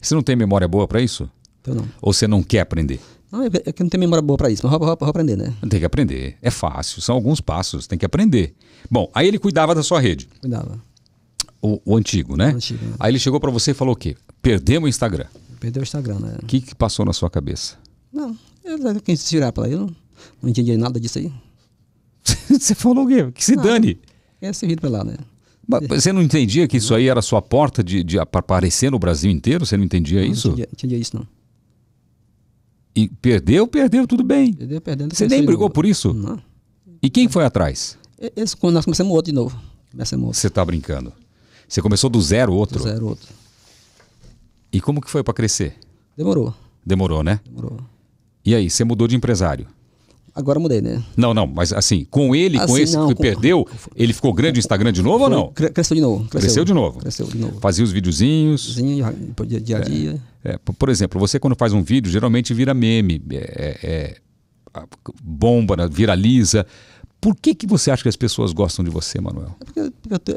Você não tem memória boa para isso? Eu não. Ou você não quer aprender? Não, é que é não tem memória boa para isso, mas vou, vou, vou aprender, né? Tem que aprender. É fácil, são alguns passos, tem que aprender. Bom, aí ele cuidava da sua rede. Cuidava. O, o antigo, né? O antigo, né? Aí ele chegou para você e falou o quê? Perdemos o Instagram. Perdeu o Instagram, né? O que, que passou na sua cabeça? Não, eu, quem se virar para aí, eu não, entendi nada disso aí. você falou o quê? Que se não, dane. É servido pra lá, né? Mas é. você não entendia que isso aí era sua porta de, de aparecer no Brasil inteiro? Você não entendia não, isso? Não entendia, entendia isso, não. E perdeu, perdeu, tudo bem. Perdeu, perdeu. Você nem brigou por isso? Não. E quem foi atrás? Esse, quando nós começamos outro de novo. Começamos outro. Você está brincando. Você começou do zero outro? Do zero outro. E como que foi para crescer? Demorou. Demorou, né? Demorou. E aí, você mudou de empresário? Agora mudei, né? Não, não, mas assim, com ele, assim, com esse não, que com, perdeu, ele ficou grande no Instagram de novo foi, ou não? Cresceu de novo. Cresceu, cresceu, de novo. Cresceu de novo. Fazia os videozinhos. Zinho, dia a é, dia. É, por exemplo, você quando faz um vídeo, geralmente vira meme, é, é, é bomba, né, viraliza. Por que, que você acha que as pessoas gostam de você, Manuel? É porque,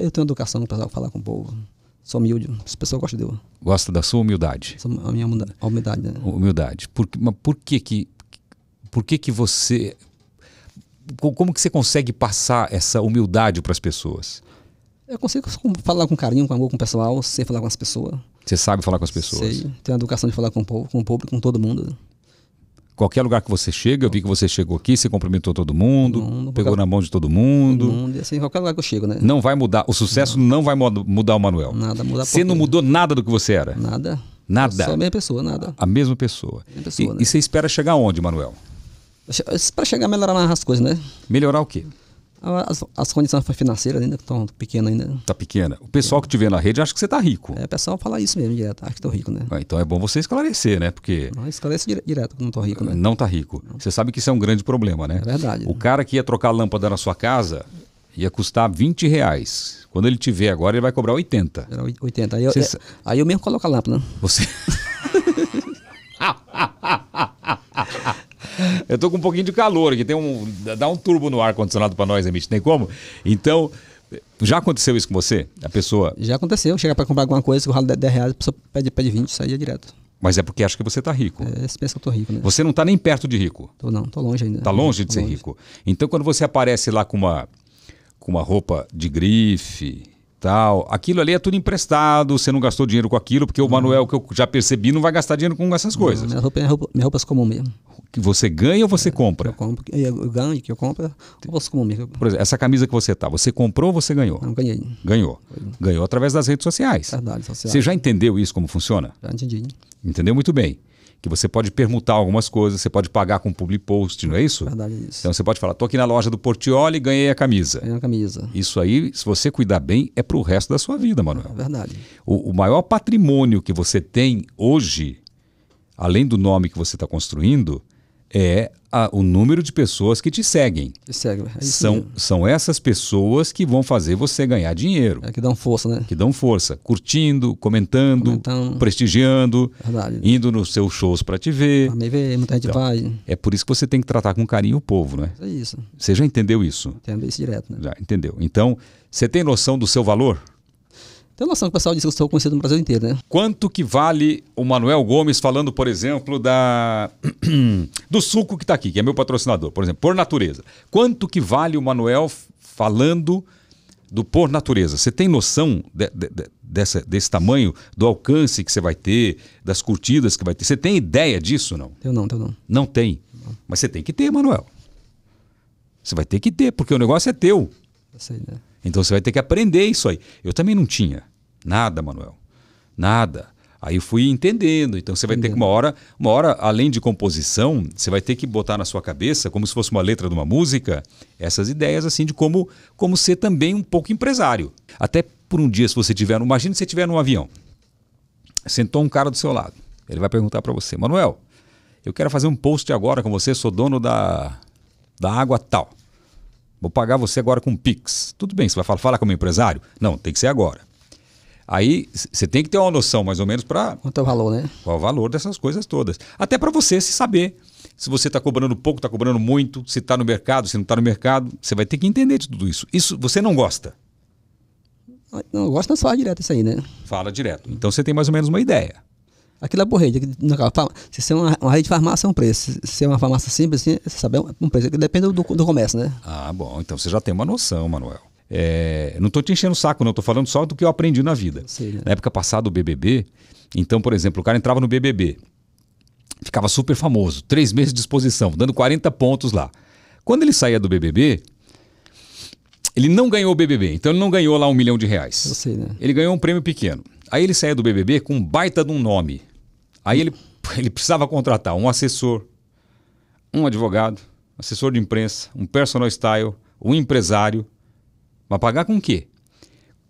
eu, tenho, educação no pessoal falar com o povo. Sou humilde. As pessoas gostam de eu. Gosta da sua humildade. A minha humildade. Né? Humildade. Por, mas por que que, por que que você, como que você consegue passar essa humildade para as pessoas? Eu consigo falar com carinho, com amor com o pessoal, sei falar com as pessoas. Você sabe falar com as pessoas? Sei. Tenho a educação de falar com o, povo, com o público, com todo mundo qualquer lugar que você chega, eu vi que você chegou aqui, você cumprimentou todo mundo, todo mundo pegou na mão de todo mundo. Todo mundo assim, qualquer lugar que eu chego, né? Não vai mudar, o sucesso não, não vai mudar o Manuel. Nada, mudar Você não mudou nada do que você era? Nada. Nada? Só a mesma pessoa, nada. A mesma pessoa. A mesma pessoa e, né? e você espera chegar onde, Manuel? Para chegar a melhorar mais as coisas, né? Melhorar o quê? As, as condições financeiras ainda estão pequenas ainda. Tá pequena. O pessoal que te vê na rede acha que você está rico. É, o pessoal fala isso mesmo direto, acho que estou rico, né? Ah, então é bom você esclarecer, né? Porque. Não, esclarece direto que não estou rico, né? Não tá rico. Não. Você sabe que isso é um grande problema, né? É verdade. O né? cara que ia trocar a lâmpada na sua casa ia custar 20 reais. Quando ele tiver agora, ele vai cobrar 80. Era 80. Aí eu, você... É, aí eu mesmo coloco a lâmpada. Você. Eu tô com um pouquinho de calor aqui, tem um, dá um turbo no ar condicionado para nós, Emite, tem como? Então, já aconteceu isso com você? A pessoa. Já aconteceu, chega para comprar alguma coisa, o ralo de 10 reais, a pessoa pede, pede 20, saia é direto. Mas é porque acha que você está rico. É, você pensa que eu tô rico, né? Você não está nem perto de rico. Tô não, tô longe ainda. Tá longe de ser longe. rico. Então, quando você aparece lá com uma, com uma roupa de grife, tal. Aquilo ali é tudo emprestado, você não gastou dinheiro com aquilo, porque o hum. Manuel, que eu já percebi, não vai gastar dinheiro com essas coisas. Não, minha roupa, minha roupa, minha roupa é comum mesmo. Que você ganha ou você é, compra? Eu, compro, eu ganho, que eu compro, roupas comum mesmo. Por exemplo, essa camisa que você tá, você comprou ou você ganhou? Não, ganhei. Ganhou. Ganhou através das redes sociais. Verdade, sociais. Você já entendeu isso, como funciona? Já entendi. Entendeu muito bem que você pode permutar algumas coisas, você pode pagar com public post, não é isso? Verdade, é isso. Então você pode falar, estou aqui na loja do Portioli e ganhei a camisa. Ganhei a camisa. Isso aí, se você cuidar bem, é para o resto da sua vida, Manuel. É verdade. O, o maior patrimônio que você tem hoje, além do nome que você está construindo, é a, o número de pessoas que te seguem. Te seguem. É são, são essas pessoas que vão fazer você ganhar dinheiro. É, que dão força, né? Que dão força. Curtindo, comentando, comentando. prestigiando, Verdade. Né? indo nos seus shows para te ver. Pra me ver, muita gente então, vai. É por isso que você tem que tratar com carinho o povo, né? É isso. Você já entendeu isso? Entendo isso direto, né? Já entendeu. Então, você tem noção do seu valor? Tem noção que o pessoal diz que eu sou conhecido no Brasil inteiro, né? Quanto que vale o Manuel Gomes falando, por exemplo, da do suco que está aqui, que é meu patrocinador, por exemplo, por natureza. Quanto que vale o Manuel falando do por natureza? Você tem noção de, de, de, dessa, desse tamanho, do alcance que você vai ter, das curtidas que vai ter? Você tem ideia disso, não? Eu não, eu não. Não tem. Mas você tem que ter, Manuel. Você vai ter que ter, porque o negócio é teu. Eu sei, né? Então você vai ter que aprender isso aí. Eu também não tinha. Nada, Manuel. Nada. Aí fui entendendo. Então você vai ter que uma hora, uma hora além de composição, você vai ter que botar na sua cabeça, como se fosse uma letra de uma música, essas ideias assim de como como ser também um pouco empresário. Até por um dia se você tiver, imagina se você tiver num avião. Sentou um cara do seu lado. Ele vai perguntar para você: "Manuel, eu quero fazer um post agora com você, sou dono da da água tal. Vou pagar você agora com Pix. Tudo bem, você vai falar, falar como empresário? Não, tem que ser agora. Aí você tem que ter uma noção mais ou menos para. Quanto é o valor, né? Qual o valor dessas coisas todas. Até para você se saber se você está cobrando pouco, está cobrando muito, se está no mercado, se não está no mercado. Você vai ter que entender de tudo isso. Isso você não gosta. Não gosta, mas fala direto isso aí, né? Fala direto. Então você tem mais ou menos uma ideia. Aquilo é rede. Se é uma, uma rede de farmácia é um preço. Se é uma farmácia simples, assim, você sabe, é um preço. Depende do, do comércio, né? Ah, bom. Então você já tem uma noção, Manuel. É, não estou te enchendo o saco, não. Estou falando só do que eu aprendi na vida. né? Na época passada do BBB, então, por exemplo, o cara entrava no BBB, ficava super famoso, três meses de exposição, dando 40 pontos lá. Quando ele saía do BBB, ele não ganhou o BBB, então ele não ganhou lá um milhão de reais. Eu sei, né? Ele ganhou um prêmio pequeno. Aí ele saía do BBB com um baita de um nome. Aí ele, ele precisava contratar um assessor, um advogado, assessor de imprensa, um personal style, um empresário, Vai pagar com o quê?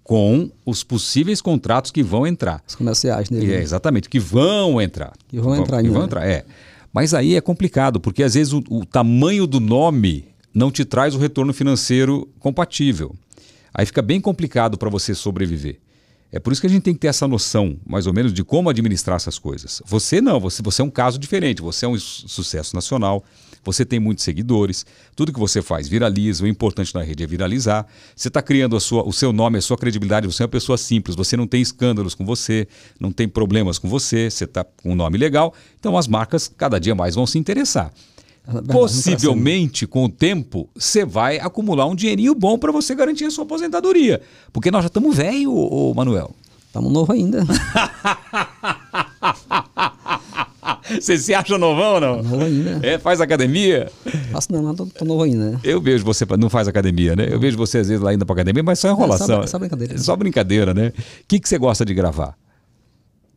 Com os possíveis contratos que vão entrar. Os comerciais, é, né? É, exatamente, que vão entrar. Que vão entrar, Que vão entrar, é. Mas aí é complicado, porque às vezes o, o tamanho do nome não te traz o retorno financeiro compatível. Aí fica bem complicado para você sobreviver. É por isso que a gente tem que ter essa noção, mais ou menos, de como administrar essas coisas. Você não, você, você é um caso diferente, você é um sucesso nacional, você tem muitos seguidores, tudo que você faz viraliza, o importante na rede é viralizar. Você está criando sua, o seu nome, a sua credibilidade, você é uma pessoa simples, você não tem escândalos com você, não tem problemas com você, você está com um nome legal, então as marcas cada dia mais vão se interessar. Possivelmente, com o tempo, você vai acumular um dinheirinho bom para você garantir a sua aposentadoria. Porque nós já estamos velho, Manuel. Estamos novo ainda. Você se acha novão ou não? Novo ainda. É, faz academia? Faço não, mas tô, tô novo ainda, né? Eu vejo você, não faz academia, né? Eu vejo você às vezes lá ainda pra academia, mas só enrolação. É, só, só, brincadeira. Só brincadeira, né? O que, que você gosta de gravar?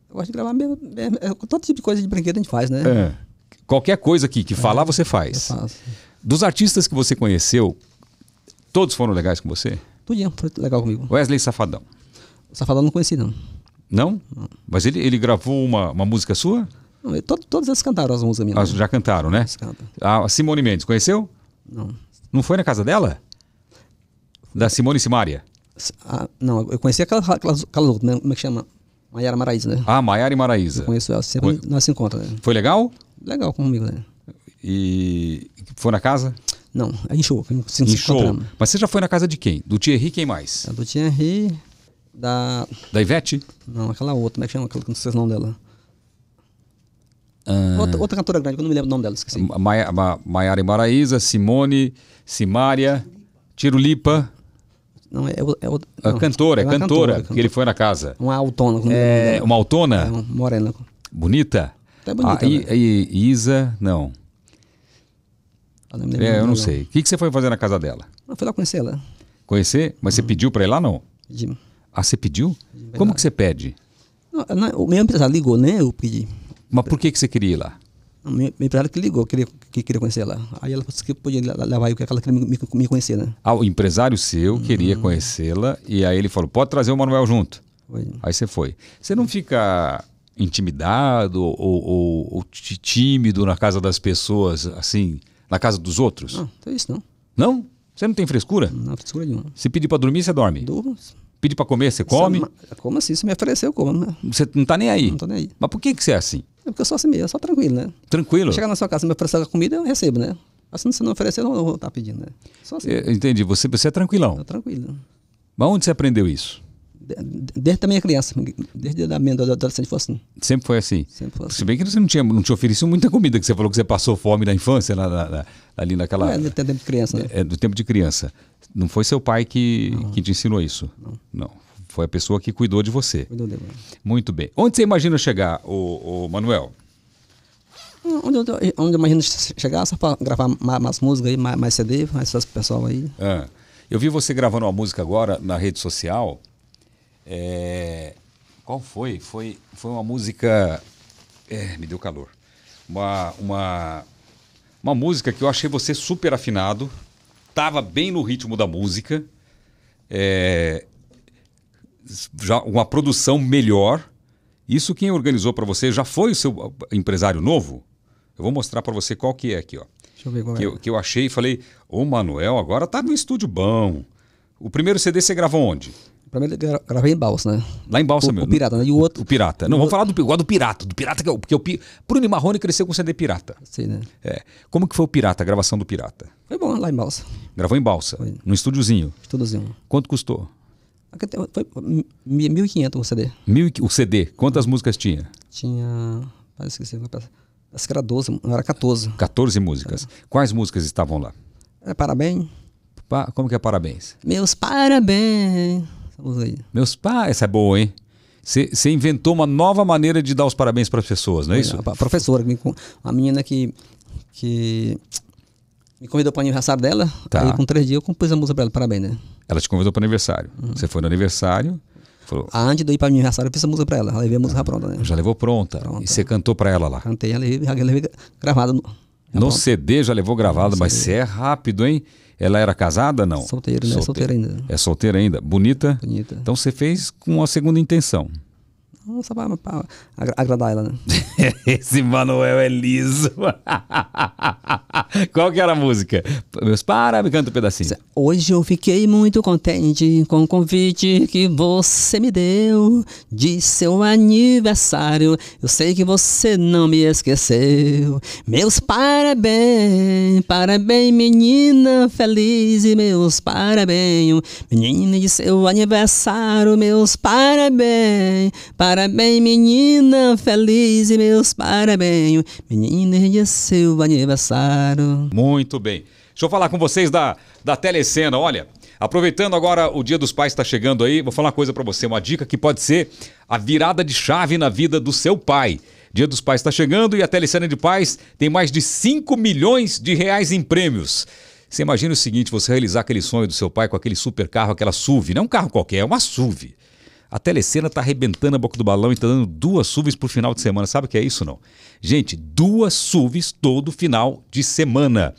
Eu gosto de gravar mesmo, mesmo, é, todo tipo de coisa de brinquedo a gente faz, né? É. Qualquer coisa que que é, falar, você faz. Eu faço. Dos artistas que você conheceu, todos foram legais com você? Tudo foi legal comigo. Wesley Safadão. Safadão não conheci, não. Não? não. Mas ele, ele gravou uma, uma música sua? todos eu, todo, todas elas cantaram as músicas minhas. já cantaram, né? A Simone Mendes, conheceu? Não. Não foi na casa dela? Da Simone Simaria? Ah, não, eu conheci aquela aquela aquelas né? Como é que chama? Maiara Maraíza, né? Ah, Maiara e Maraíza. Eu conheço ela, sempre foi... nós se encontra. Né? Foi legal? Legal comigo, né? E foi na casa? Não, é em show. Em, em show. Mas você já foi na casa de quem? Do Thierry, quem mais? É do Thierry, da... Da Ivete? Não, aquela outra, como é que chama? Aquela, não sei o nome dela. Ah. outra, outra, cantora grande, eu não me lembro o nome dela, esqueci. Maiara Ma, Ma, Embaraíza, Simone, Simária, Tirulipa. Não, é, é, é ah, não, cantora, é, é cantora, cantora, ele foi na casa. Uma autona. É, né? uma autona? É, uma morena. Bonita? Até bonita. Ah, e, né? e, Isa, não. Eu não, é, eu não sei. O que, que você foi fazer na casa dela? Eu fui lá conhecer ela. Conhecer? Mas você hum. pediu para ir lá, não? Pedi. Ah, você pediu? Como que você pede? Não, não, o meu empresário ligou, né? Eu pedi. Mas por que, que você queria ir lá? Minha empresária que ligou, queria, que queria conhecer lá. Aí ela disse assim, que podia levar eu, que ela queria me, me conhecer, né? Ah, o empresário seu queria uhum. conhecê-la e aí ele falou, pode trazer o Manuel junto. Foi. Aí você foi. Você não fica intimidado ou, ou, ou, tímido na casa das pessoas, assim, na casa dos outros? Não, não é isso não. Não? Você não tem frescura? Não, frescura nenhuma. Se pedir para dormir, você dorme? Durmo. Pedir para comer, você é come? Como assim? Você me ofereceu, como, né? Você não tá nem aí? Não tô nem aí. Mas por que, que você é assim? É porque eu sou assim mesmo, eu sou tranquilo, né? Tranquilo. Chegar na sua casa, me oferecer a comida, eu recebo, né? Mas se você não oferecer, eu não vou estar tá pedindo, né? Só assim. Eu, é, entendi. Você, você é tranquilão. Eu, tranquilo. Mas onde você aprendeu isso? desde a minha criança, desde a minha adolescente foi assim. Sempre foi assim? Sempre foi assim. Se bem assim. que você não, tinha, não te ofereceu muita comida, que você falou que você passou fome na infância, na, na, na, ali naquela... É, do tempo de criança, né? É, é, do tempo de criança. Não foi seu pai que, que te ensinou isso? Não. Não, foi a pessoa que cuidou de você. Cuidou de mim. Muito bem. Onde você imagina chegar, o, o Manuel? Hum, onde eu, onde eu imagino chegar, só para gravar mais, mais música aí, mais, mais CD, mais essas pessoal aí. Ah, eu vi você gravando uma música agora na rede social. É, qual foi? Foi, foi uma música. É, me deu calor. Uma, uma, uma música que eu achei você super afinado, tava bem no ritmo da música. É, já uma produção melhor. Isso quem organizou para você já foi o seu ah, empresário novo? Eu vou mostrar para você qual que é aqui, ó. Deixa eu ver qual que, é. eu, que eu achei e falei, o Manuel agora tá no estúdio bom. O primeiro CD você gravou onde? Primeiro eu gravei em Balsa, né? Lá em Balsa o, é mesmo. O né? Pirata, né? E o outro. O Pirata. Não, o vamos outro... falar do, igual do Pirata. Do Pirata, que é o, porque o Bruno Marrone cresceu com o CD Pirata. Sim, né? É. Como que foi o Pirata, a gravação do Pirata? Foi bom, lá em Balsa. Gravou em Balsa? Foi. Num estúdiozinho? Estúdiozinho. Quanto custou? Foi 1.500 o CD. Mil, o CD, quantas músicas tinha? Tinha. parece ah, que era 12, não era 14. 14 músicas. É. Quais músicas estavam lá? É, parabéns. Pa, como que é parabéns? Meus parabéns. Meus pais, essa é boa, hein? Você inventou uma nova maneira de dar os parabéns para as pessoas, não é, é isso? A professora, a menina que, que me convidou para o aniversário dela, tá. aí com três dias eu compus a música para ela, parabéns, né? Ela te convidou para aniversário. Uhum. Você foi no aniversário. Falou, ah, Antes de ir para o aniversário, eu fiz a música para ela. Ela levei a música ah, pronta, né? Já levou pronta. pronta. E você cantou para ela lá? Cantei, já levei, já levei gravada. No, no CD já levou gravada, mas você é rápido, hein? Ela era casada, não? Solteira, né? Solteira. É solteira ainda. É solteira ainda. Bonita? Bonita. Então você fez com a segunda intenção. Não só pra, pra agradar ela, né? Esse Manuel é liso. Qual que era a música? Meus para, me canta um pedacinho. Hoje eu fiquei muito contente com o convite que você me deu de seu aniversário. Eu sei que você não me esqueceu. Meus parabéns, parabéns, menina feliz. E meus parabéns, menina de seu aniversário. Meus parabéns, parabéns Parabéns, menina, feliz e meus parabéns. Menina, é seu aniversário. Muito bem. Deixa eu falar com vocês da, da Telecena. Olha, aproveitando agora o Dia dos Pais está chegando aí, vou falar uma coisa para você, uma dica que pode ser a virada de chave na vida do seu pai. Dia dos Pais está chegando e a Telecena de Pais tem mais de 5 milhões de reais em prêmios. Você imagina o seguinte, você realizar aquele sonho do seu pai com aquele super carro, aquela SUV, não é um carro qualquer, é uma SUV. A telecena tá arrebentando a boca do balão e tá dando duas suvs por final de semana. Sabe o que é isso, não? Gente, duas suvs todo final de semana.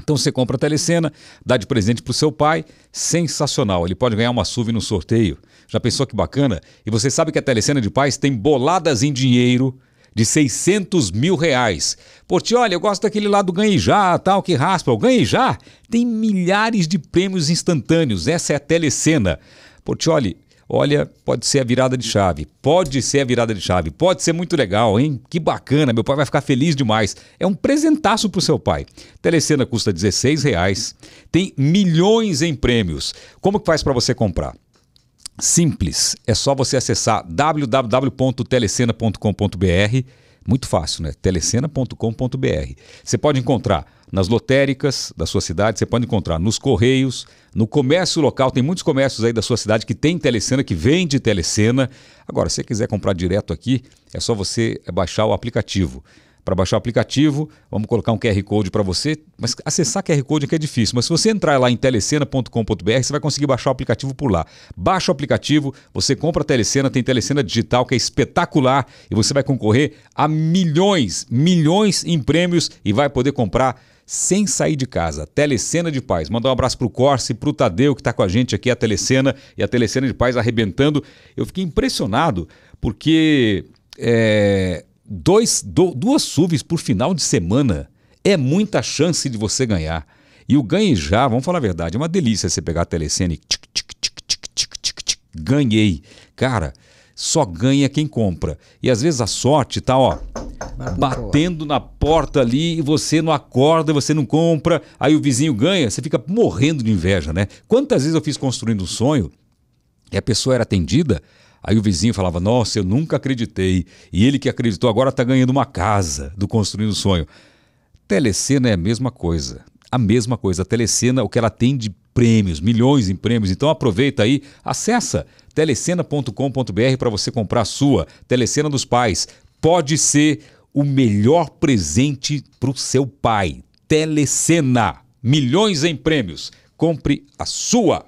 Então você compra a telecena, dá de presente para o seu pai, sensacional. Ele pode ganhar uma SUV no sorteio. Já pensou que bacana? E você sabe que a telecena de pais tem boladas em dinheiro de 600 mil reais. Porti, olha, eu gosto daquele lá do ganhe já, tal, que raspa. O ganhe já tem milhares de prêmios instantâneos. Essa é a telecena. Portioli, Olha, pode ser a virada de chave. Pode ser a virada de chave. Pode ser muito legal, hein? Que bacana, meu pai vai ficar feliz demais. É um presentaço pro seu pai. Telecena custa 16 reais. Tem milhões em prêmios. Como que faz para você comprar? Simples. É só você acessar www.telecena.com.br. Muito fácil, né? telecena.com.br. Você pode encontrar nas lotéricas da sua cidade, você pode encontrar nos correios, no comércio local. Tem muitos comércios aí da sua cidade que tem telecena, que vende telecena. Agora, se você quiser comprar direto aqui, é só você baixar o aplicativo. Para baixar o aplicativo, vamos colocar um QR Code para você. Mas acessar QR Code aqui é difícil. Mas se você entrar lá em telecena.com.br, você vai conseguir baixar o aplicativo por lá. Baixa o aplicativo, você compra a Telecena, tem Telecena digital que é espetacular e você vai concorrer a milhões, milhões em prêmios e vai poder comprar sem sair de casa. Telecena de Paz. Mandar um abraço pro Corse, pro Tadeu, que está com a gente aqui, a Telecena, e a Telecena de Paz arrebentando. Eu fiquei impressionado porque é, dois, do, duas SUVs por final de semana é muita chance de você ganhar. E o ganhe já, vamos falar a verdade, é uma delícia você pegar a Telecena e tic, tic, tic, tic, tic, tic, tic, ganhei. Cara, só ganha quem compra. E às vezes a sorte tá, ó, batendo na porta ali e você não acorda, você não compra, aí o vizinho ganha, você fica morrendo de inveja, né? Quantas vezes eu fiz construindo um sonho e a pessoa era atendida, Aí o vizinho falava: Nossa, eu nunca acreditei. E ele que acreditou agora está ganhando uma casa do Construindo um Sonho. Telecena é a mesma coisa a mesma coisa. A Telecena, o que ela tem de prêmios, milhões em prêmios. Então aproveita aí, acessa telecena.com.br para você comprar a sua Telecena dos Pais. Pode ser o melhor presente para o seu pai. Telecena, milhões em prêmios. Compre a sua.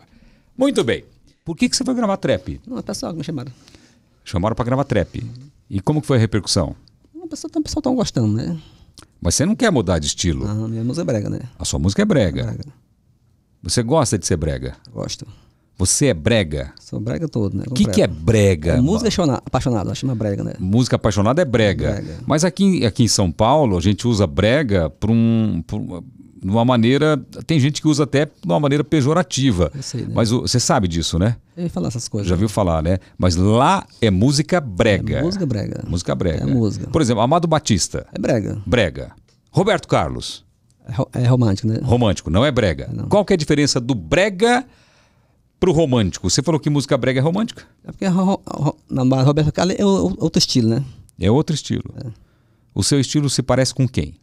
Muito bem. Por que, que você foi gravar trap? Não, o é pessoal me chamaram. Chamaram para gravar trap. E como que foi a repercussão? O pessoal, o pessoal tão gostando, né? Mas você não quer mudar de estilo. Não, minha música é brega, né? A sua música é brega. brega. Você gosta de ser brega? Gosto. Você é brega? Sou brega todo, né? O que, que é brega? É música apaixonada, chama brega, né? Música apaixonada é brega. É brega. Mas aqui, aqui em São Paulo, a gente usa brega para um. Pra, de uma maneira. Tem gente que usa até de uma maneira pejorativa. Sei, né? Mas você sabe disso, né? Eu ia falar essas coisas. Já né? viu falar, né? Mas lá é música brega. É música brega. Música brega. É música. Por exemplo, Amado Batista. É brega. Brega. Roberto Carlos. É, é romântico, né? Romântico, não é brega. Não. Qual que é a diferença do brega pro romântico? Você falou que música brega é romântica? É porque ro, ro, Roberto Carlos é outro estilo, né? É outro estilo. É. O seu estilo se parece com quem?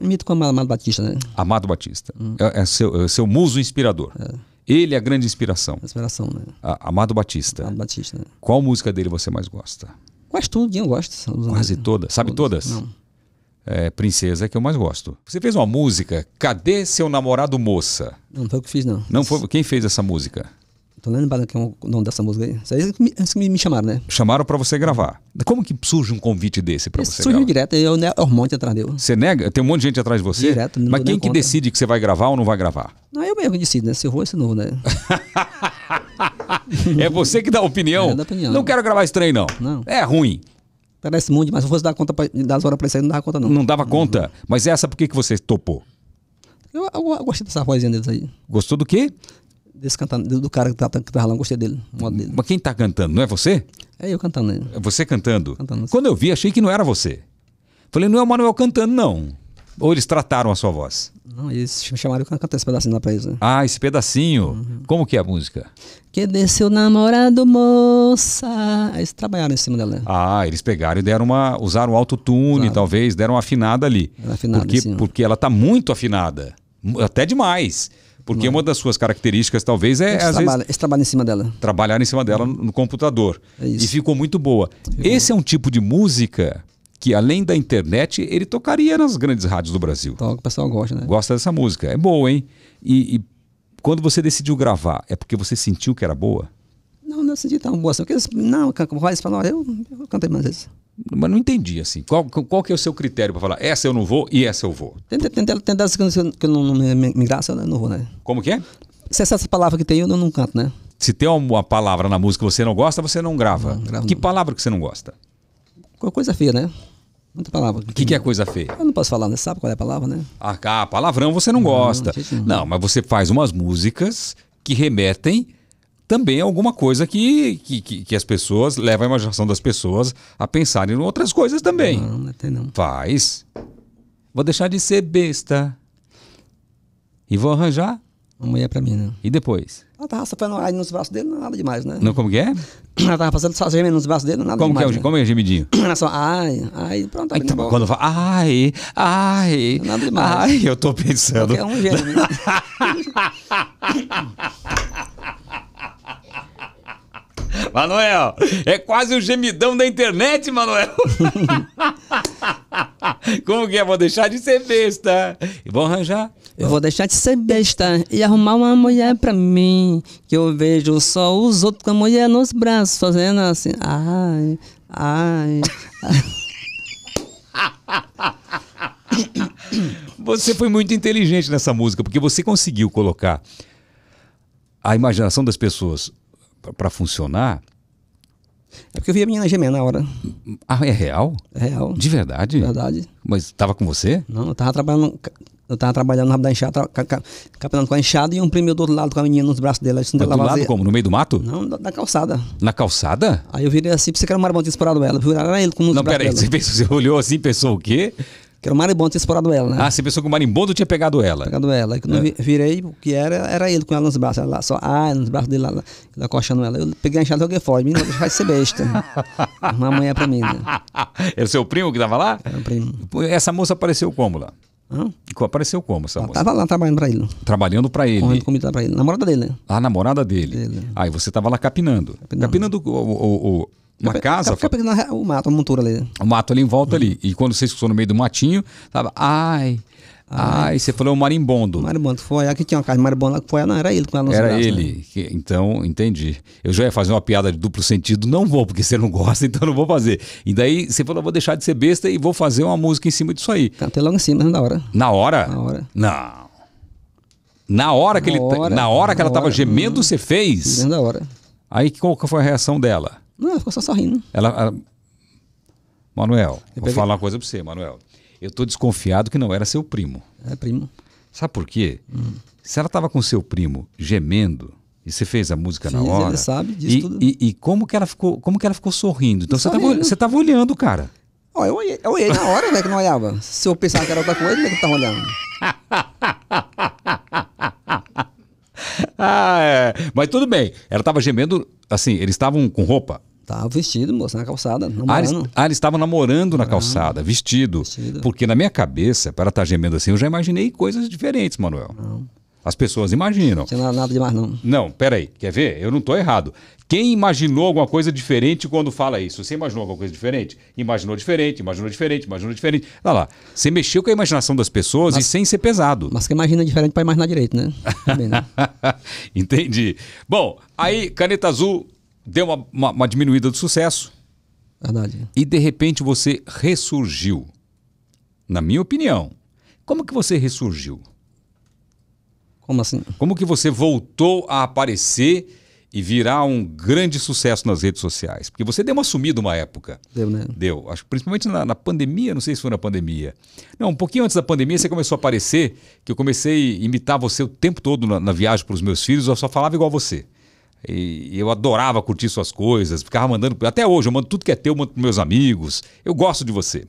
mito com Amado Batista, né? Amado Batista. Hum. É, é, seu, é seu muso inspirador. É. Ele é a grande inspiração. Inspiração, né? Amado Batista. Amado Batista. Né? Qual música dele você mais gosta? Quase tudo eu gosto. Quase todas. Sabe todas? todas? Não. É, princesa é que eu mais gosto. Você fez uma música, Cadê Seu Namorado Moça? Não, não foi o que fiz, não. Não foi? Quem fez essa música? Tô lembrando que é o nome dessa música aí. Isso aí é que, é que me, chamaram, né? Chamaram pra você gravar. Como que surge um convite desse pra Isso você surgiu direto, eu né, um monte atrás dele. Você nega? Tem um monte de gente atrás de você? Direto. Mas quem que conta. decide que você vai gravar ou não vai gravar? Não, eu mesmo que decido, né? Se eu vou, se não, né? é você que dá opinião? É, dá opinião. Não quero gravar esse trem, não. não. É ruim. Parece muito, mas se eu fosse dar conta pra, das horas pra isso aí, não dava conta, não. Não dava conta? Uhum. Mas essa por que, que você topou? Eu, eu, eu, gostei dessa vozinha deles aí. Gostou do quê? desse cantando, do cara que tá, que tá lá, gostei dele, modo dele. Mas quem tá cantando? Não é você? É eu cantando. É você cantando? Cantando. Quando eu vi, achei que não era você. Falei, não é o Manuel cantando, não. Ou eles trataram a sua voz? Não, eles me chamaram para cantar esse pedacinho lá pra eles. Né? Ah, esse pedacinho. Uhum. Como que é a música? Que desceu namorado, moça. Eles trabalharam em cima dela. Né? Ah, eles pegaram e deram uma. Usaram autotune, claro. talvez, deram uma afinada ali. Afinada, porque, sim. porque ela tá muito afinada. Até demais. Porque Não. uma das suas características, talvez, é. esse trabalha, vezes, em cima dela. Trabalhar em cima dela no, uhum. no computador. É e ficou muito boa. Ficou. Esse é um tipo de música que, além da internet, ele tocaria nas grandes rádios do Brasil. Toca, o pessoal gosta, né? Gosta dessa música. É boa, hein? E, e quando você decidiu gravar, é porque você sentiu que era boa? Não, não senti tão boa assim. não, como o falou, eu, eu cantei mais vezes. Mas não entendi, assim. Qual, qual que é o seu critério para falar essa eu não vou e essa eu vou? Tem, tem, tem das que não, não me graça, eu né? não vou, né? Como que é? Se essa palavra que tem, eu não, não canto, né? Se tem uma palavra na música que você não gosta, você não grava. Não, gravo, que não. palavra que você não gosta? Coisa feia, né? Muita palavra. O que, que, é coisa feia? Eu não posso falar, né? Sabe qual é a palavra, né? Ah, ah palavrão você não, não gosta. Não, mas você faz umas músicas que remetem também é alguma coisa que, que, que, as pessoas, leva a imaginação das pessoas a pensarem em outras coisas também. Não, até não. Faz. Vou deixar de ser besta. E vou arranjar. Uma mulher pra mim, né? E depois? Ela tava sofrendo ai nos braços dele, nada demais, né? Não, como que é? Ela tava fazendo só gêmea nos braços dele, nada como demais. Que é, né? Como é gemidinho? Ela só, ai, ai, pronto. Tá então, quando fala, ai, ai. Nada demais. Ai, eu tô pensando. É um gêmeo. Né? Manoel, é quase o gemidão da internet, Manoel. Como que é? Vou deixar de ser besta. E arranjar. Eu vou deixar de ser besta e arrumar uma mulher pra mim. Que eu vejo só os outros com a mulher nos braços, fazendo assim. ai. ai. Você foi muito inteligente nessa música, porque você conseguiu colocar a imaginação das pessoas para funcionar. É porque eu vi a menina gemer na hora. Ah, é real? É real. De verdade? De verdade. Mas estava com você? Não, eu estava trabalhando. Eu tava trabalhando no rabo da enxada, capinando com a enxada e um primo do outro lado com a menina nos braços dela. Mas do lado vazia. como? No meio do mato? Não, na, na calçada. Na calçada? Aí eu virei assim, pensei que era um marmantinho esporado ela. Viu? Era ele com os Não, peraí, você, pensou, você olhou assim e pensou o quê? Que era o marimbondo, tinha explorado ela, né? Ah, você pensou que o marimbondo tinha pegado ela? Pegado ela. quando é. eu virei, o que era, era ele com ela nos braços. Ela lá, só, ah, nos braços dele, lá, lá, ele ela. Eu peguei a enxada e joguei fora. Menino, vai ser besta. Uma manhã é pra mim. Né? Era seu primo que tava lá? Era o primo. Essa moça apareceu como lá? Hã? Apareceu como essa ela moça? Tava lá trabalhando pra ele. Trabalhando pra ele. Comendo comida pra ele. Namorada dele, né? Ah, namorada dele. dele. Aí ah, você tava lá capinando. Capinando, capinando o, o, o, uma casa. Fica pegando o mato, a montura ali. O mato ali em volta uhum. ali. E quando você escutou no meio do matinho, tava, ai. Ai, você falou o marimbondo. marimbondo foi, aqui tinha uma casa de marimbondo que foi, não, era ele Era ele. Né? Que, então, entendi. Eu já ia fazer uma piada de duplo sentido, não vou, porque você não gosta, então não vou fazer. E daí você falou, vou deixar de ser besta e vou fazer uma música em cima disso aí. Cantei logo em cima, na hora. Na hora? Na hora. Não. Na hora que na ele. Hora, na hora que ela hora, tava gemendo, hum, você fez? Na hora. Aí qual que foi a reação dela? Não, ficou só sorrindo. Ela. Manuel, eu vou falar uma coisa pra você, Manuel. Eu tô desconfiado que não era seu primo. É primo. Sabe por quê? Hum. Se ela tava com seu primo gemendo, e você fez a música na hora. Ele sabe disso e, tudo. E, e, como que ela ficou, como que ela ficou sorrindo? Então sorrindo. você tava, você tava olhando, cara. Ó, eu olhei, eu olhei na hora, né, que não olhava. Se eu pensava que era outra coisa, ele que tava olhando. ah, é. Mas tudo bem. Ela tava gemendo, assim, eles estavam com roupa. Estava vestido, moço, na calçada. Ah, namorando. Ah, ele, estava namorando na ah, calçada, vestido. vestido. Porque na minha cabeça, para estar tá gemendo assim, eu já imaginei coisas diferentes, Manuel. Não. As pessoas imaginam. Não é nada demais, não. Não, peraí. Quer ver? Eu não estou errado. Quem imaginou alguma coisa diferente quando fala isso? Você imaginou alguma coisa diferente? Imaginou diferente, imaginou diferente, imaginou diferente. Olha lá. Você mexeu com a imaginação das pessoas mas, e sem ser pesado. Mas que imagina diferente para imaginar direito, né? Também, né? Entendi. Bom, aí, caneta azul, deu uma, uma, uma diminuída do sucesso. Verdade. E de repente você ressurgiu. Na minha opinião. Como que você ressurgiu? Como assim? Como que você voltou a aparecer e virar um grande sucesso nas redes sociais? Porque você deu uma sumida uma época. Deu, né? Deu. Acho principalmente na, na, pandemia, não sei se foi na pandemia. Não, um pouquinho antes da pandemia você começou a aparecer, que eu comecei a imitar você o tempo todo na, na viagem para os meus filhos, eu só falava igual você. E eu adorava curtir suas coisas, ficava mandando. Até hoje, eu mando tudo que é teu, mando para meus amigos. Eu gosto de você.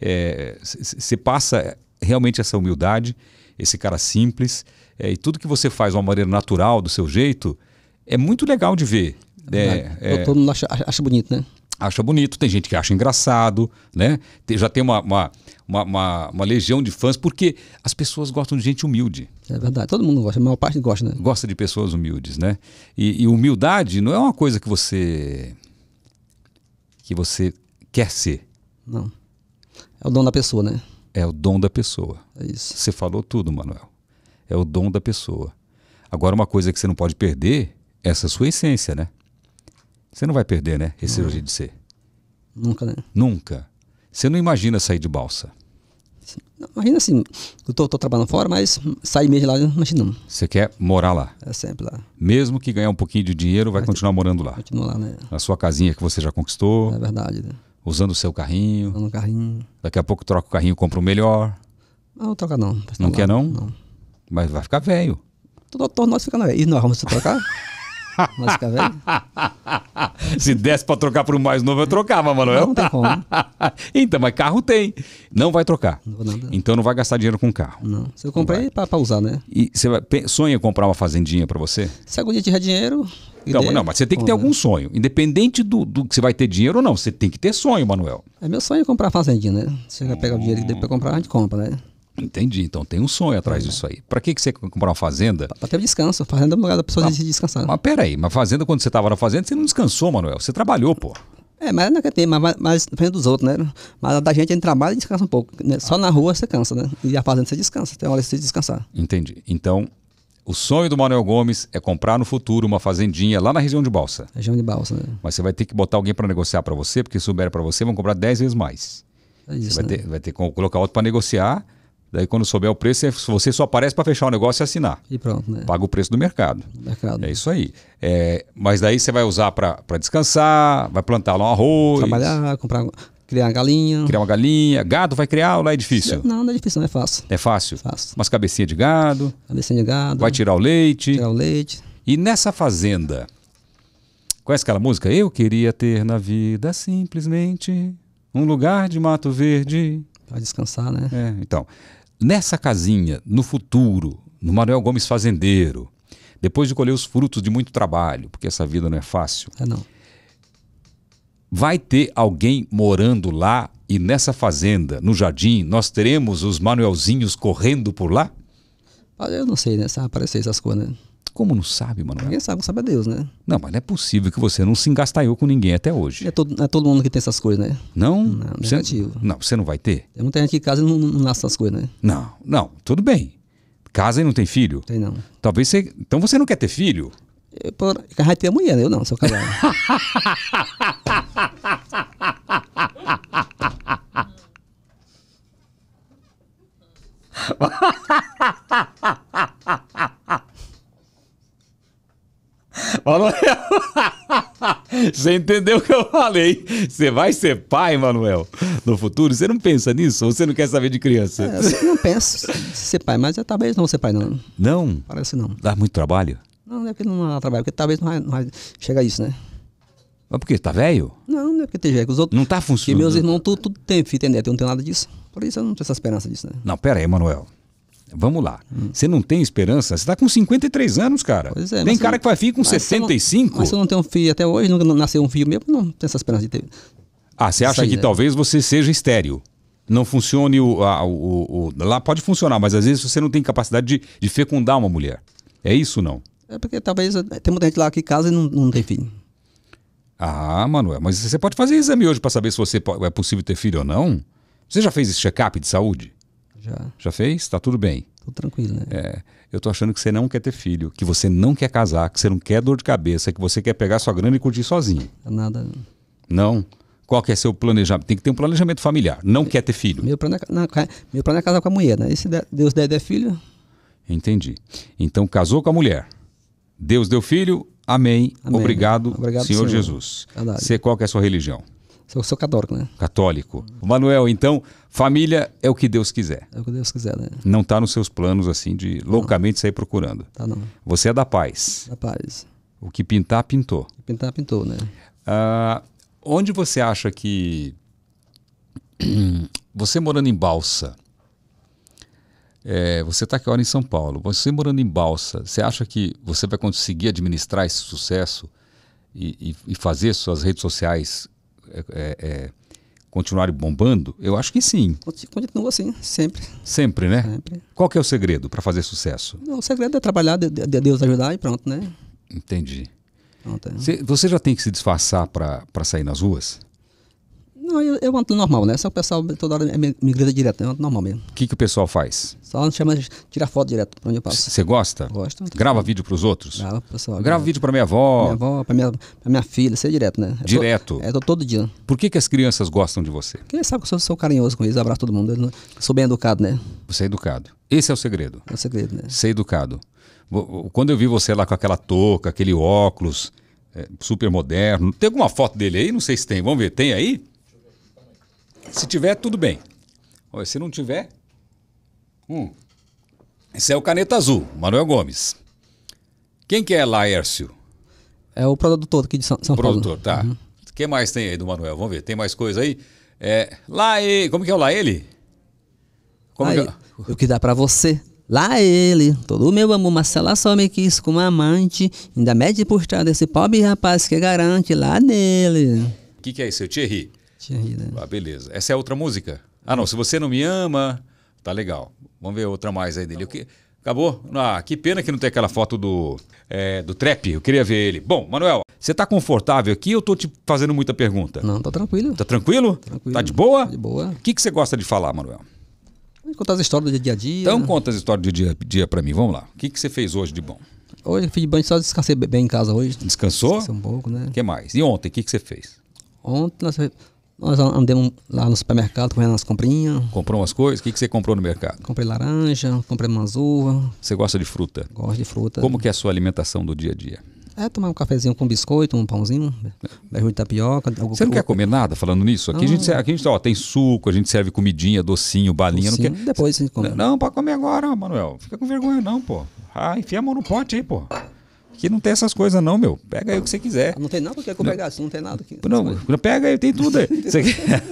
É, você é, passa realmente essa humildade, esse cara simples. É, e tudo que você faz de uma maneira natural, do seu jeito, é muito legal de ver. É, é, todo mundo acha, acha, bonito, né? Acha bonito, tem gente que acha engraçado, né? Tem, já tem uma uma, uma, uma, uma legião de fãs, porque as pessoas gostam de gente humilde. É verdade, todo mundo gosta, a maior parte gosta, né? Gosta de pessoas humildes, né? E, e humildade não é uma coisa que você que você quer ser. Não. É o dom da pessoa, né? É o dom da pessoa. É isso. Você falou tudo, Manuel. É o dom da pessoa. Agora, uma coisa que você não pode perder é essa sua essência, né? Você não vai perder, né? Esse jeito de ser. Nunca, né? Nunca. Você não imagina sair de balsa. Imagina assim, eu tô, tô, trabalhando fora, mas sair mesmo lá, imagina não. Você quer morar lá? É sempre lá. Mesmo que ganhar um pouquinho de dinheiro, vai, vai continuar ter, morando lá. Continua lá, né? A sua casinha que você já conquistou. É verdade, né? Usando o seu carrinho. Usando o carrinho. Daqui a pouco troca o carrinho e compra o melhor. Não, troca não. Não lá, quer não? Não. Mas vai ficar velho. Todos nós ficamos velho. E nós vamos trocar? Se desse para trocar por um mais novo, eu trocava, Manuel. Não tem como. então, mas carro tem. Não vai trocar. Não Então não vai gastar dinheiro com carro. Não. Se eu comprei é para usar, né? E você vai, sonha comprar uma fazendinha para você? Se algum dia tiver dinheiro. não, não, mas você tem que ter né? algum sonho. Independente do, do que você vai ter dinheiro ou não, você tem que ter sonho, Manuel. É meu sonho comprar fazendinha, né? Você vai pegar o dinheiro que deu comprar, a gente compra, né? Entendi. Então tem um sonho atrás é. disso aí. Para que, que você comprar uma fazenda? Para ter um descanso. Fazenda é um lugar da pessoa ah, de descansar. Mas peraí, mas fazenda, quando você estava na fazenda, você não descansou, Manuel. Você trabalhou, pô. É, mas não é que tem, mas, mas dos outros, né? Mas da gente a gente trabalha e descansa um pouco. Né? Só ah. na rua você cansa, né? E a fazenda você descansa, tem uma hora de você descansar. Entendi. Então, o sonho do Manuel Gomes é comprar no futuro uma fazendinha lá na região de Balsa. Região de Balsa, né? Mas você vai ter que botar alguém para negociar para você, porque se souber para você, vão comprar 10 vezes mais. É isso, você vai, né? ter, vai ter que colocar outro para negociar Daí quando souber o preço, você só aparece para fechar o negócio e assinar. E pronto, né? Paga o preço do mercado. mercado. É isso aí. É, mas daí você vai usar para descansar, vai plantar lá um arroz. Trabalhar, comprar, criar uma galinha. Criar uma galinha. Gado vai criar ou lá é difícil? Não, não é difícil, não é fácil. É fácil? Fácil. Umas cabecinhas de gado. Cabecinha de gado. Vai tirar o leite. Tirar o leite. E nessa fazenda, conhece aquela música? Eu queria ter na vida simplesmente um lugar de mato verde. Para descansar, né? É, então nessa casinha, no futuro, no Manuel Gomes fazendeiro, depois de colher os frutos de muito trabalho, porque essa vida não é fácil. É não. Vai ter alguém morando lá e nessa fazenda, no jardim, nós teremos os Manuelzinhos correndo por lá? Eu não sei, né? Se aparecer essas coisas, né? Como não sabe, mano? Quem sabe, sabe a Deus, né? Não, mas não é possível que você não se engastaiou com ninguém até hoje. É todo, é todo mundo que tem essas coisas, né? Não? Não, você, não, você não vai ter? Tem não tenho que casa e não, não nasce essas coisas, né? Não, não, tudo bem. Casa e não tem filho? Tem não. Talvez você. Então você não quer ter filho? Eu, por, vai ter mulher, né? Eu não, sou casado. Manuel! Você entendeu o que eu falei? Você vai ser pai, Manuel, no futuro? Você não pensa nisso? Ou você não quer saber de criança? É, eu não penso ser pai, mas eu talvez não ser pai, não. Não? Parece não. Dá muito trabalho? Não, não é porque não dá trabalho, porque talvez não vai, não vai a isso, né? Mas por quê? Tá velho? Não, não é porque tem jeito. Os outros. Não tá funcionando. E meus irmãos tudo, tudo tem filho, entendeu? Eu não tenho nada disso. Por isso eu não tenho essa esperança disso, né? Não, pera aí, Manuel. Vamos lá. Hum. Você não tem esperança? Você está com 53 anos, cara. Pois é, tem cara que vai vir com mas 75. Não, mas se eu não tenho um filho até hoje, não nasceu um filho meu, não tenho essa esperança de ter. Ah, você acha que talvez você seja estéreo? Não funcione o, a, o, o, Lá pode funcionar, mas às vezes você não tem capacidade de, de fecundar uma mulher. É isso não? É porque talvez eh, tem muita gente lá que casa e não, não tem filho. Ah, Manuel, mas você pode fazer exame hoje para saber se você é possível ter filho ou não? Você já fez esse check-up de saúde? Já. Já fez? está tudo bem? Tô tranquilo, né? É. Eu tô achando que você não quer ter filho, que você não quer casar, que você não quer dor de cabeça, que você quer pegar sua grana e curtir sozinho. É nada. Não? Qual que é seu planejamento? Tem que ter um planejamento familiar. Não é, quer ter filho. Meu plano, é, não, meu plano é casar com a mulher, né? E se Deus der, der filho... Entendi. Então, casou com a mulher. Deus deu filho, amém. amém. Obrigado, Obrigado, Senhor, Senhor. Jesus. Você, qual que é a sua religião? Sou, sou católico, né? Católico. Manuel, então, família é o que Deus quiser. É o que Deus quiser, né? Não está nos seus planos, assim, de não. loucamente sair procurando. Tá, não. Você é da paz. Da paz. O que pintar, pintou. O que pintar, pintou, né? Ah, onde você acha que. você morando em Balsa. É, você está aqui agora em São Paulo. Você morando em Balsa, você acha que você vai conseguir administrar esse sucesso e, e, e fazer suas redes sociais é, é, continuarem bombando? Eu acho que sim. Continua assim, sempre. Sempre, né? Sempre. Qual que é o segredo para fazer sucesso? o segredo é trabalhar, de, de Deus ajudar e pronto, né? Entendi. Pronto, é. você, você já tem que se disfarçar para sair nas ruas? Não, eu, eu ando normal, né? Só o pessoal toda hora me, é me grita direto, eu ando normal mesmo. O que, que o pessoal faz? Só não chama de tirar foto direto pra onde eu passo. Você gosta? Gosto. Grava vídeo pros outros? Grava, pessoal. Grava vídeo pra minha avó. Minha avó, pra minha, pra minha filha, isso é direto, né? Eu é direto? Tô, é, tô todo dia. Por que, que as crianças gostam de você? Porque eles sabem que eu sou, sou carinhoso com eles, abraço todo mundo. Eu sou bem educado, né? Você é educado. Esse é o segredo. É o segredo, né? Ser educado. Quando eu vi você lá com aquela touca, aquele óculos, é, super moderno. Tem alguma foto dele aí? Não sei se tem. Vamos ver. Tem aí? Se tiver, tudo bem. Se não tiver. Hum. Esse é o Caneta Azul, Manuel Gomes. Quem que é Laércio? É o produtor aqui de São, São Paulo. Produtor, tá. O uhum. que mais tem aí do Manuel? Vamos ver, tem mais coisa aí? É, lá e... Como que é o lá ele? Como lá que... Ele. É o que dá para você? Lá ele, todo meu amor, Marcela só me quis como amante. Ainda mede por trás desse pobre rapaz que garante lá nele. O que, que é isso, seu Thierry? tinha né? Ah, beleza. Essa é outra música? Ah, não. Se você não me ama, tá legal. Vamos ver outra mais aí dele. Acabou. Que... Acabou? Ah, que pena que não tem aquela foto do, é, do trap. Eu queria ver ele. Bom, Manuel, você tá confortável aqui ou tô te fazendo muita pergunta? Não, tá tranquilo. Tá tranquilo? tranquilo. Tá de boa? de boa. O que, que você gosta de falar, Manuel? Contar as histórias do dia a dia. Então conta as histórias do dia a dia pra mim. Vamos lá. O que, que você fez hoje de bom? Hoje fiz banho, só descansei bem em casa hoje. Descansou? Descansei um pouco, né? O que mais? E ontem, o que, que você fez? Ontem nós nós andamos lá no supermercado, correndo as comprinhas. Comprou umas coisas? O que, que você comprou no mercado? Comprei laranja, comprei uvas. Você gosta de fruta? Gosto de fruta. Como que é a sua alimentação do dia a dia? É tomar um cafezinho com biscoito, um pãozinho, beijo de tapioca. Você não quer comer nada falando nisso? Aqui não. a gente, aqui a gente ó, tem suco, a gente serve comidinha, docinho, balinha. Docinho, não quer... Depois a gente come. Não, pode comer agora, Manuel. Fica com vergonha não, pô. Ah, enfia a mão no pote aí, pô. Aqui não tem essas coisas, não, meu. Pega aí o que você quiser. Não tem nada que eu é pegar, né? não tem nada aqui. Não, não pega aí, tem tudo aí. Você, quer,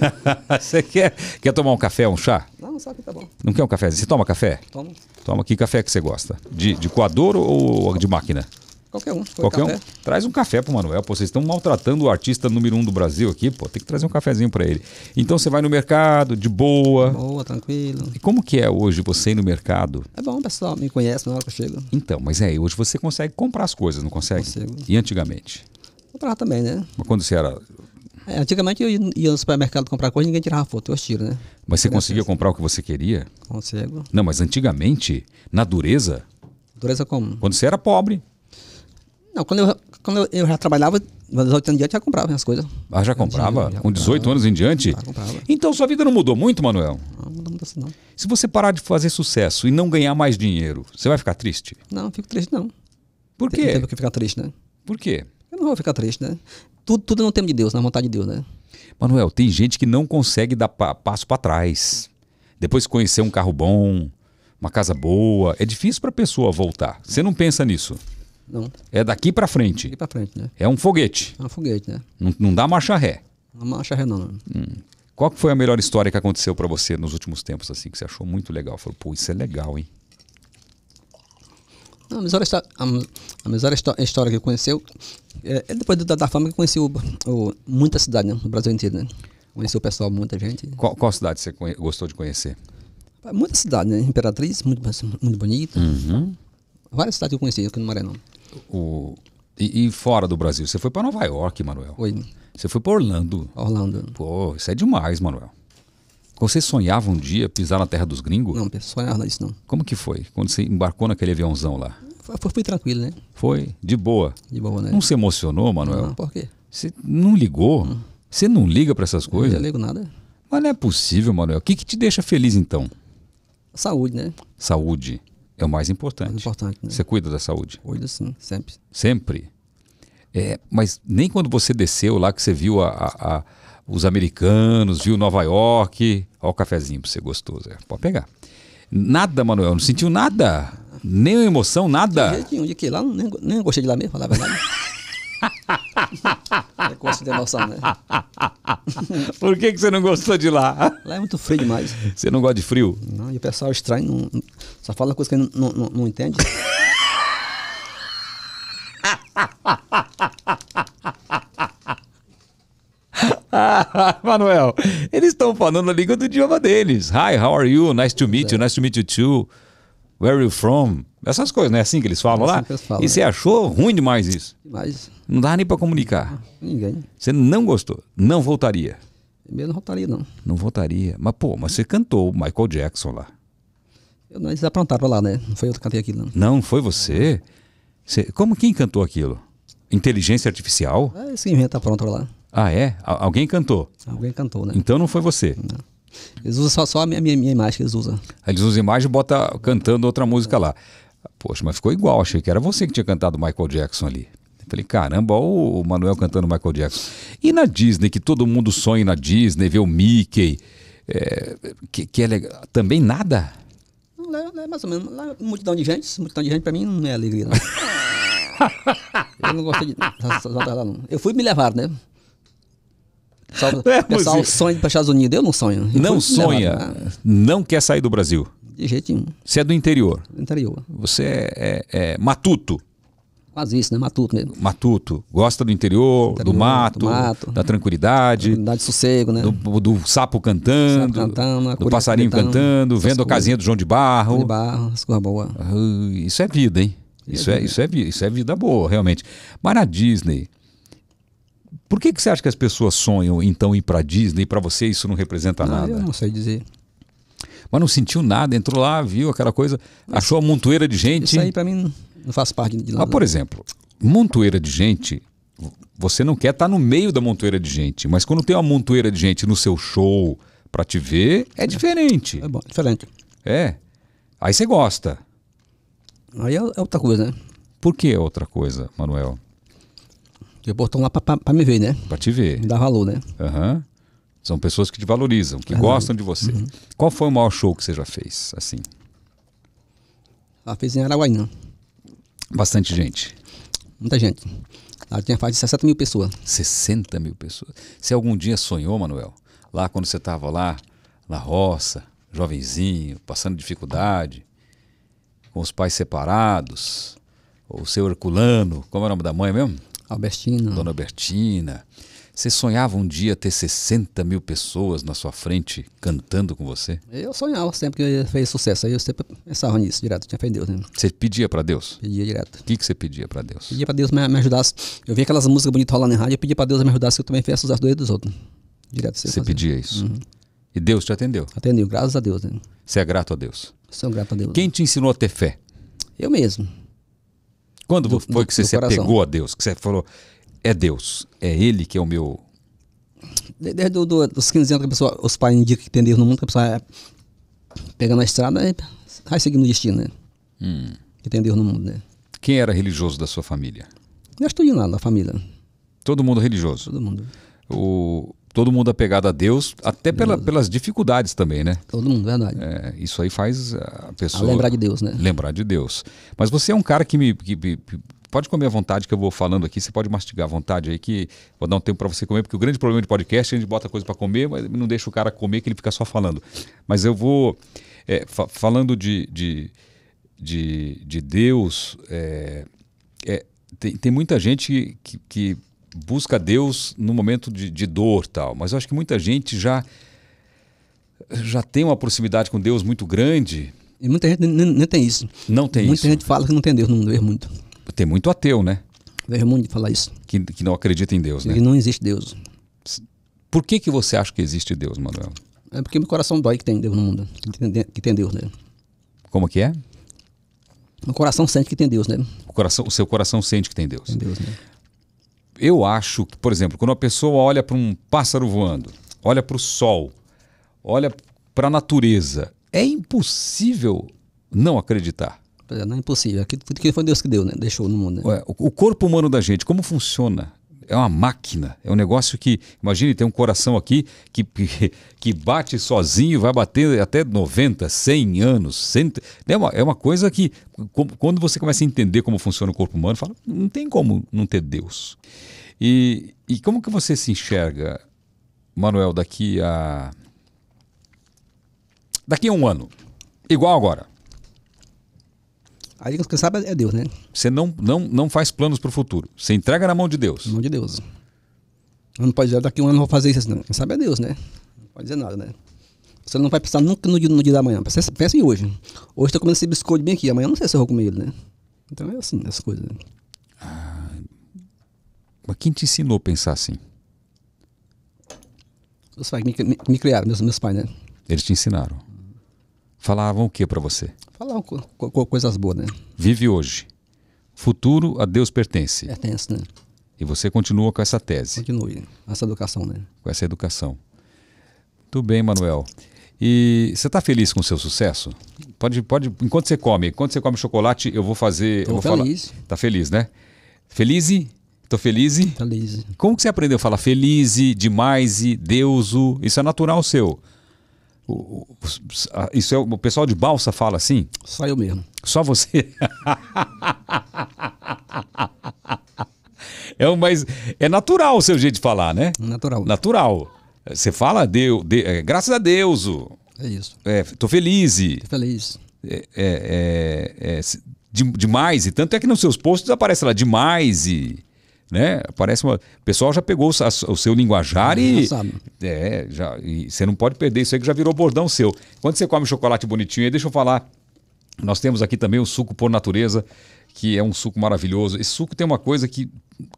você quer, quer tomar um café, um chá? Não, sabe que tá bom. Não quer um café? Você toma café? Toma. Toma que café que você gosta? De, de coador ou de máquina? Qualquer um. Qualquer café. um. Traz um café pro Manuel, pô. Vocês estão maltratando o artista número um do Brasil aqui, pô. Tem que trazer um cafezinho para ele. Então você vai no mercado, de boa. Boa, tranquilo. E como que é hoje você ir no mercado? É bom, pessoal. Me conhece na hora que eu chego. Então, mas é, hoje você consegue comprar as coisas, não consegue? Consigo. E antigamente? Comprar também, né? Mas quando você era é, antigamente eu ia no supermercado comprar coisa e ninguém tirava foto, eu tiro, né? Mas você conseguia assim. comprar o que você queria? Consigo. Não, mas antigamente, na dureza. Dureza como? Quando você era pobre. Não, quando eu, quando eu, já trabalhava, com 18 anos em diante, já comprava as coisas. Ah, já comprava? Já, já com 18 comprava, anos em diante? Já comprava. Então sua vida não mudou muito, Manuel? Não, não mudou assim, não. Se você parar de fazer sucesso e não ganhar mais dinheiro, você vai ficar triste? Não, fico triste não. Por quê? Não tem que ficar triste, né? Por quê? Eu não vou ficar triste, né? Tudo, tudo no tempo de Deus, na vontade de Deus, né? Manuel, tem gente que não consegue dar pa passo para trás. Depois de conhecer um carro bom, uma casa boa, é difícil para a pessoa voltar. Você não pensa nisso? Não. É daqui para frente. Daqui para frente, né? É um foguete. É um foguete, né? Não, não dá marcha ré. Não marcha ré, não. Né? Hum. Qual foi a melhor história que aconteceu para você nos últimos tempos, assim, que você achou muito legal? Falou, pô, isso é legal, hein? A melhor, a, a melhor história que eu conheci é, é, depois da, da fama que eu conheci o, o, muita cidade, né? Brasil inteiro, né? Conheci o pessoal, muita gente. Qual, qual cidade você gostou de conhecer? Muita cidade, né? Imperatriz, muito, muito bonita. Uhum. Várias cidades que eu conheci aqui no Maranhão. O... E, e, fora do Brasil? Você foi para Nova York, Manuel? Foi. Você foi para Orlando. Orlando. Pô, isso é demais, Manuel. Você sonhava um dia pisar na terra dos gringos? Não, sonhava isso não. Como que foi? Quando você embarcou naquele aviãozão lá? Foi, foi, foi tranquilo, né? Foi? De boa? De boa, né? Não se emocionou, Manuel? Não, por quê? Você não ligou? Hum. Você não liga para essas coisas? Eu não ligo nada. Mas não é possível, Manuel. O que, que te deixa feliz então? Saúde, né? Saúde é o mais importante. importante né? Você cuida da saúde? Cuido sim, sempre. Sempre? É, mas nem quando você desceu lá que você viu a, a, a, os americanos, viu Nova York. Olha o cafezinho pra você gostoso. É. Pode pegar. Nada, Manuel, não sentiu nada. Nem emoção, nada. De jeitinho, de que lá, nem, nem gostei de lá mesmo, falar a verdade. de Costa de Por que, que você não gostou de lá? Lá é muito frio demais. Você não gosta de frio? Não, e o pessoal estranho, não, só fala coisa que não, não, não entende. Ah, Manuel, eles estão falando a língua do idioma deles. Hi, how are you? Nice to meet you. É. Nice to meet you too. Where are you from? Essas coisas, não né? é assim que eles falam é assim lá? Eles falam, e você é. achou ruim demais isso? Demais. Não dá nem para comunicar. Ah, ninguém. Você não gostou, não voltaria. Eu não voltaria, não. Não voltaria. Mas, pô, mas você cantou Michael Jackson lá. Eu não, eles aprontaram lá, né? Não foi eu que cantei aquilo, não. Não, foi você? você como quem cantou aquilo? Inteligência artificial? É, esse invento pronto lá. Ah, é? Alguém cantou? Alguém cantou, né? Então não foi você. Não. Eles usam só, só a minha, minha, minha imagem que eles usam. Eles usam a imagem e botam cantando outra música lá. Poxa, mas ficou igual, achei que era você que tinha cantado Michael Jackson ali. Falei, caramba, ó, o Manuel cantando Michael Jackson. E na Disney, que todo mundo sonha na Disney, vê o Mickey, é, que, que é legal. Também nada? É lá, mais ou menos. Lá, multidão de gente, multidão de gente pra mim não é alegria, não. Eu não gostei de nada não. Eu fui me levar, né? Pessoal, é, pessoal sonha para os Estados Unidos, eu não sonho. Eu não sonha, levar, né? não quer sair do Brasil. De jeito nenhum. Você é do interior? Do interior. Você é, é, é matuto? Quase isso, né? Matuto mesmo. Matuto. Gosta do interior, do, interior, do, mato, do mato, da tranquilidade. Da de sossego, né? Do, do sapo cantando. Sapo cantando do passarinho cantando, cantando vendo a casinha do João de Barro. João de Barro, as coisas boas. Uh, isso é vida, hein? Isso é, isso, é, isso é vida boa, realmente. Mas na Disney, por que, que você acha que as pessoas sonham então ir para Disney? Para você isso não representa não, ah, nada? Eu não sei dizer mas não sentiu nada, entrou lá, viu aquela coisa, achou a montoeira de gente. Isso aí para mim não faz parte de nada. Mas, por exemplo, montoeira de gente, você não quer estar tá no meio da montoeira de gente, mas quando tem uma montoeira de gente no seu show para te ver, é, é diferente. É bom, diferente. É. Aí você gosta. Aí é, é outra coisa, né? Por que é outra coisa, Manuel? Eu botão lá para me ver, né? Para te ver. Me dar valor, né? Aham. Uhum. São pessoas que te valorizam, que gostam de você. Uhum. Qual foi o maior show que você já fez, assim? Já fiz em Araguaína. Né? Bastante gente? Muita gente. Lá tinha quase 60 mil pessoas. 60 mil pessoas. Você algum dia sonhou, Manuel? Lá quando você estava lá, na roça, jovenzinho, passando dificuldade, com os pais separados, o seu Herculano, como é o nome da mãe mesmo? Albertina. Dona Albertina. Você sonhava um dia ter 60 mil pessoas na sua frente cantando com você? Eu sonhava sempre que eu ia sucesso. Aí eu sempre pensava nisso direto, tinha fé em Deus. Né? Você pedia para Deus? Pedia direto. O que, que você pedia para Deus? Pedia para Deus me, me, ajudasse. Eu via aquelas músicas bonitas rolando em rádio, eu pedia para Deus me ajudasse que eu também fizesse as doidas dos outros. Direto. Você fazia. pedia isso? Uhum. E Deus te atendeu? Atendeu, graças a Deus. Né? Você é grato a Deus? Sou grato a Deus. Quem te ensinou a ter fé? Eu mesmo. Quando do, foi do, que você se apegou a Deus? Que você falou, é Deus. É Ele que é o meu. Desde do, do, dos 15 anos que a pessoa, os pais indicam que tem Deus no mundo, que a pessoa é pegando a estrada e vai seguindo o destino, né? Hum. Que tem Deus no mundo, né? Quem era religioso da sua família? Eu estudei lá da família. Todo mundo religioso? Todo mundo. O, todo mundo apegado a Deus, até pela, pelas dificuldades também, né? Todo mundo, verdade. É, isso aí faz a pessoa. A lembrar de Deus, né? Lembrar de Deus. Mas você é um cara que me. Que, que, pode comer à vontade que eu vou falando aqui, você pode mastigar à vontade aí que vou dar um tempo para você comer, porque o grande problema de podcast é que a gente bota coisa para comer, mas não deixa o cara comer que ele fica só falando. Mas eu vou é, fa falando de, de, de, de Deus, é, é, tem, tem muita gente que, que busca Deus no momento de, de dor tal, mas eu acho que muita gente já já tem uma proximidade com Deus muito grande. E muita gente não tem isso. Não tem muita isso. Muita gente fala que não tem Deus no mundo, muito. Tem muito ateu, né? Vergonha de falar isso. Que, que não acredita em Deus, que né? Que não existe Deus. Por que, que você acha que existe Deus, Manuel? É porque meu coração dói que tem Deus no mundo, que tem Deus né? Como que é? O coração sente que tem Deus, né? O, coração, o seu coração sente que tem Deus. Tem Deus, né? Eu acho que, por exemplo, quando a pessoa olha para um pássaro voando, olha para o sol, olha para a natureza, é impossível não acreditar. É, não é impossível. Aquilo que foi Deus que deu, né? Deixou no mundo. Né? Ué, o, corpo humano da gente, como funciona? é uma máquina, é um negócio que, imagine, tem um coração aqui que, que bate sozinho, vai bater até 90, 100 anos. 100, né? é, uma, é uma coisa que, quando você começa a entender como funciona o corpo humano, fala, não tem como não ter Deus. E, e como que você se enxerga, Manuel, daqui a. daqui a um ano? Igual agora. Aí quem sabe é Deus, né? Você não, não, não faz planos para o futuro. Você entrega na mão de Deus. Na mão de Deus. não pode dizer, daqui a um ano eu vou fazer isso. não. Quem sabe é Deus, né? Não pode dizer nada, né? Você não vai pensar nunca no dia, no dia da manhã. Pensa, pensa em hoje. Hoje estou comendo esse biscoito bem aqui. Amanhã não sei se eu vou comer ele, né? Então é assim, essas coisas. Né? Ah, mas quem te ensinou a pensar assim? Os pais me, me, me criaram, meus, meus pais, né? Eles te ensinaram falavam o que para você? Falavam co co coisas boas, né? Vive hoje. Futuro a Deus pertence. Pertence, né? E você continua com essa tese. Continue, essa educação, né? Com essa educação. Tudo bem, Manuel. E você está feliz com o seu sucesso? Pode, pode, enquanto você come, enquanto você come chocolate, eu vou fazer. Tô eu vou feliz. Falar. Tá feliz, né? Feliz? Tô feliz? Feliz. Como que você aprendeu a falar feliz, demais, deuso? Isso é natural seu. O, o, isso é, o pessoal de balsa fala assim? Só eu mesmo. Só você. é, um, mas é natural o seu jeito de falar, né? Natural. Natural. Você fala, Deus, de, é, graças a Deus. É isso. É, tô feliz. Tô feliz. É, é, é, é de, demais. E tanto é que nos seus postos aparece lá, demais. E, né? Parece uma. O pessoal já pegou o, o seu linguajar é, e. É, já, e você não pode perder isso aí que já virou bordão seu. Quando você come chocolate bonitinho, aí deixa eu falar. Nós temos aqui também o suco por natureza, que é um suco maravilhoso. Esse suco tem uma coisa que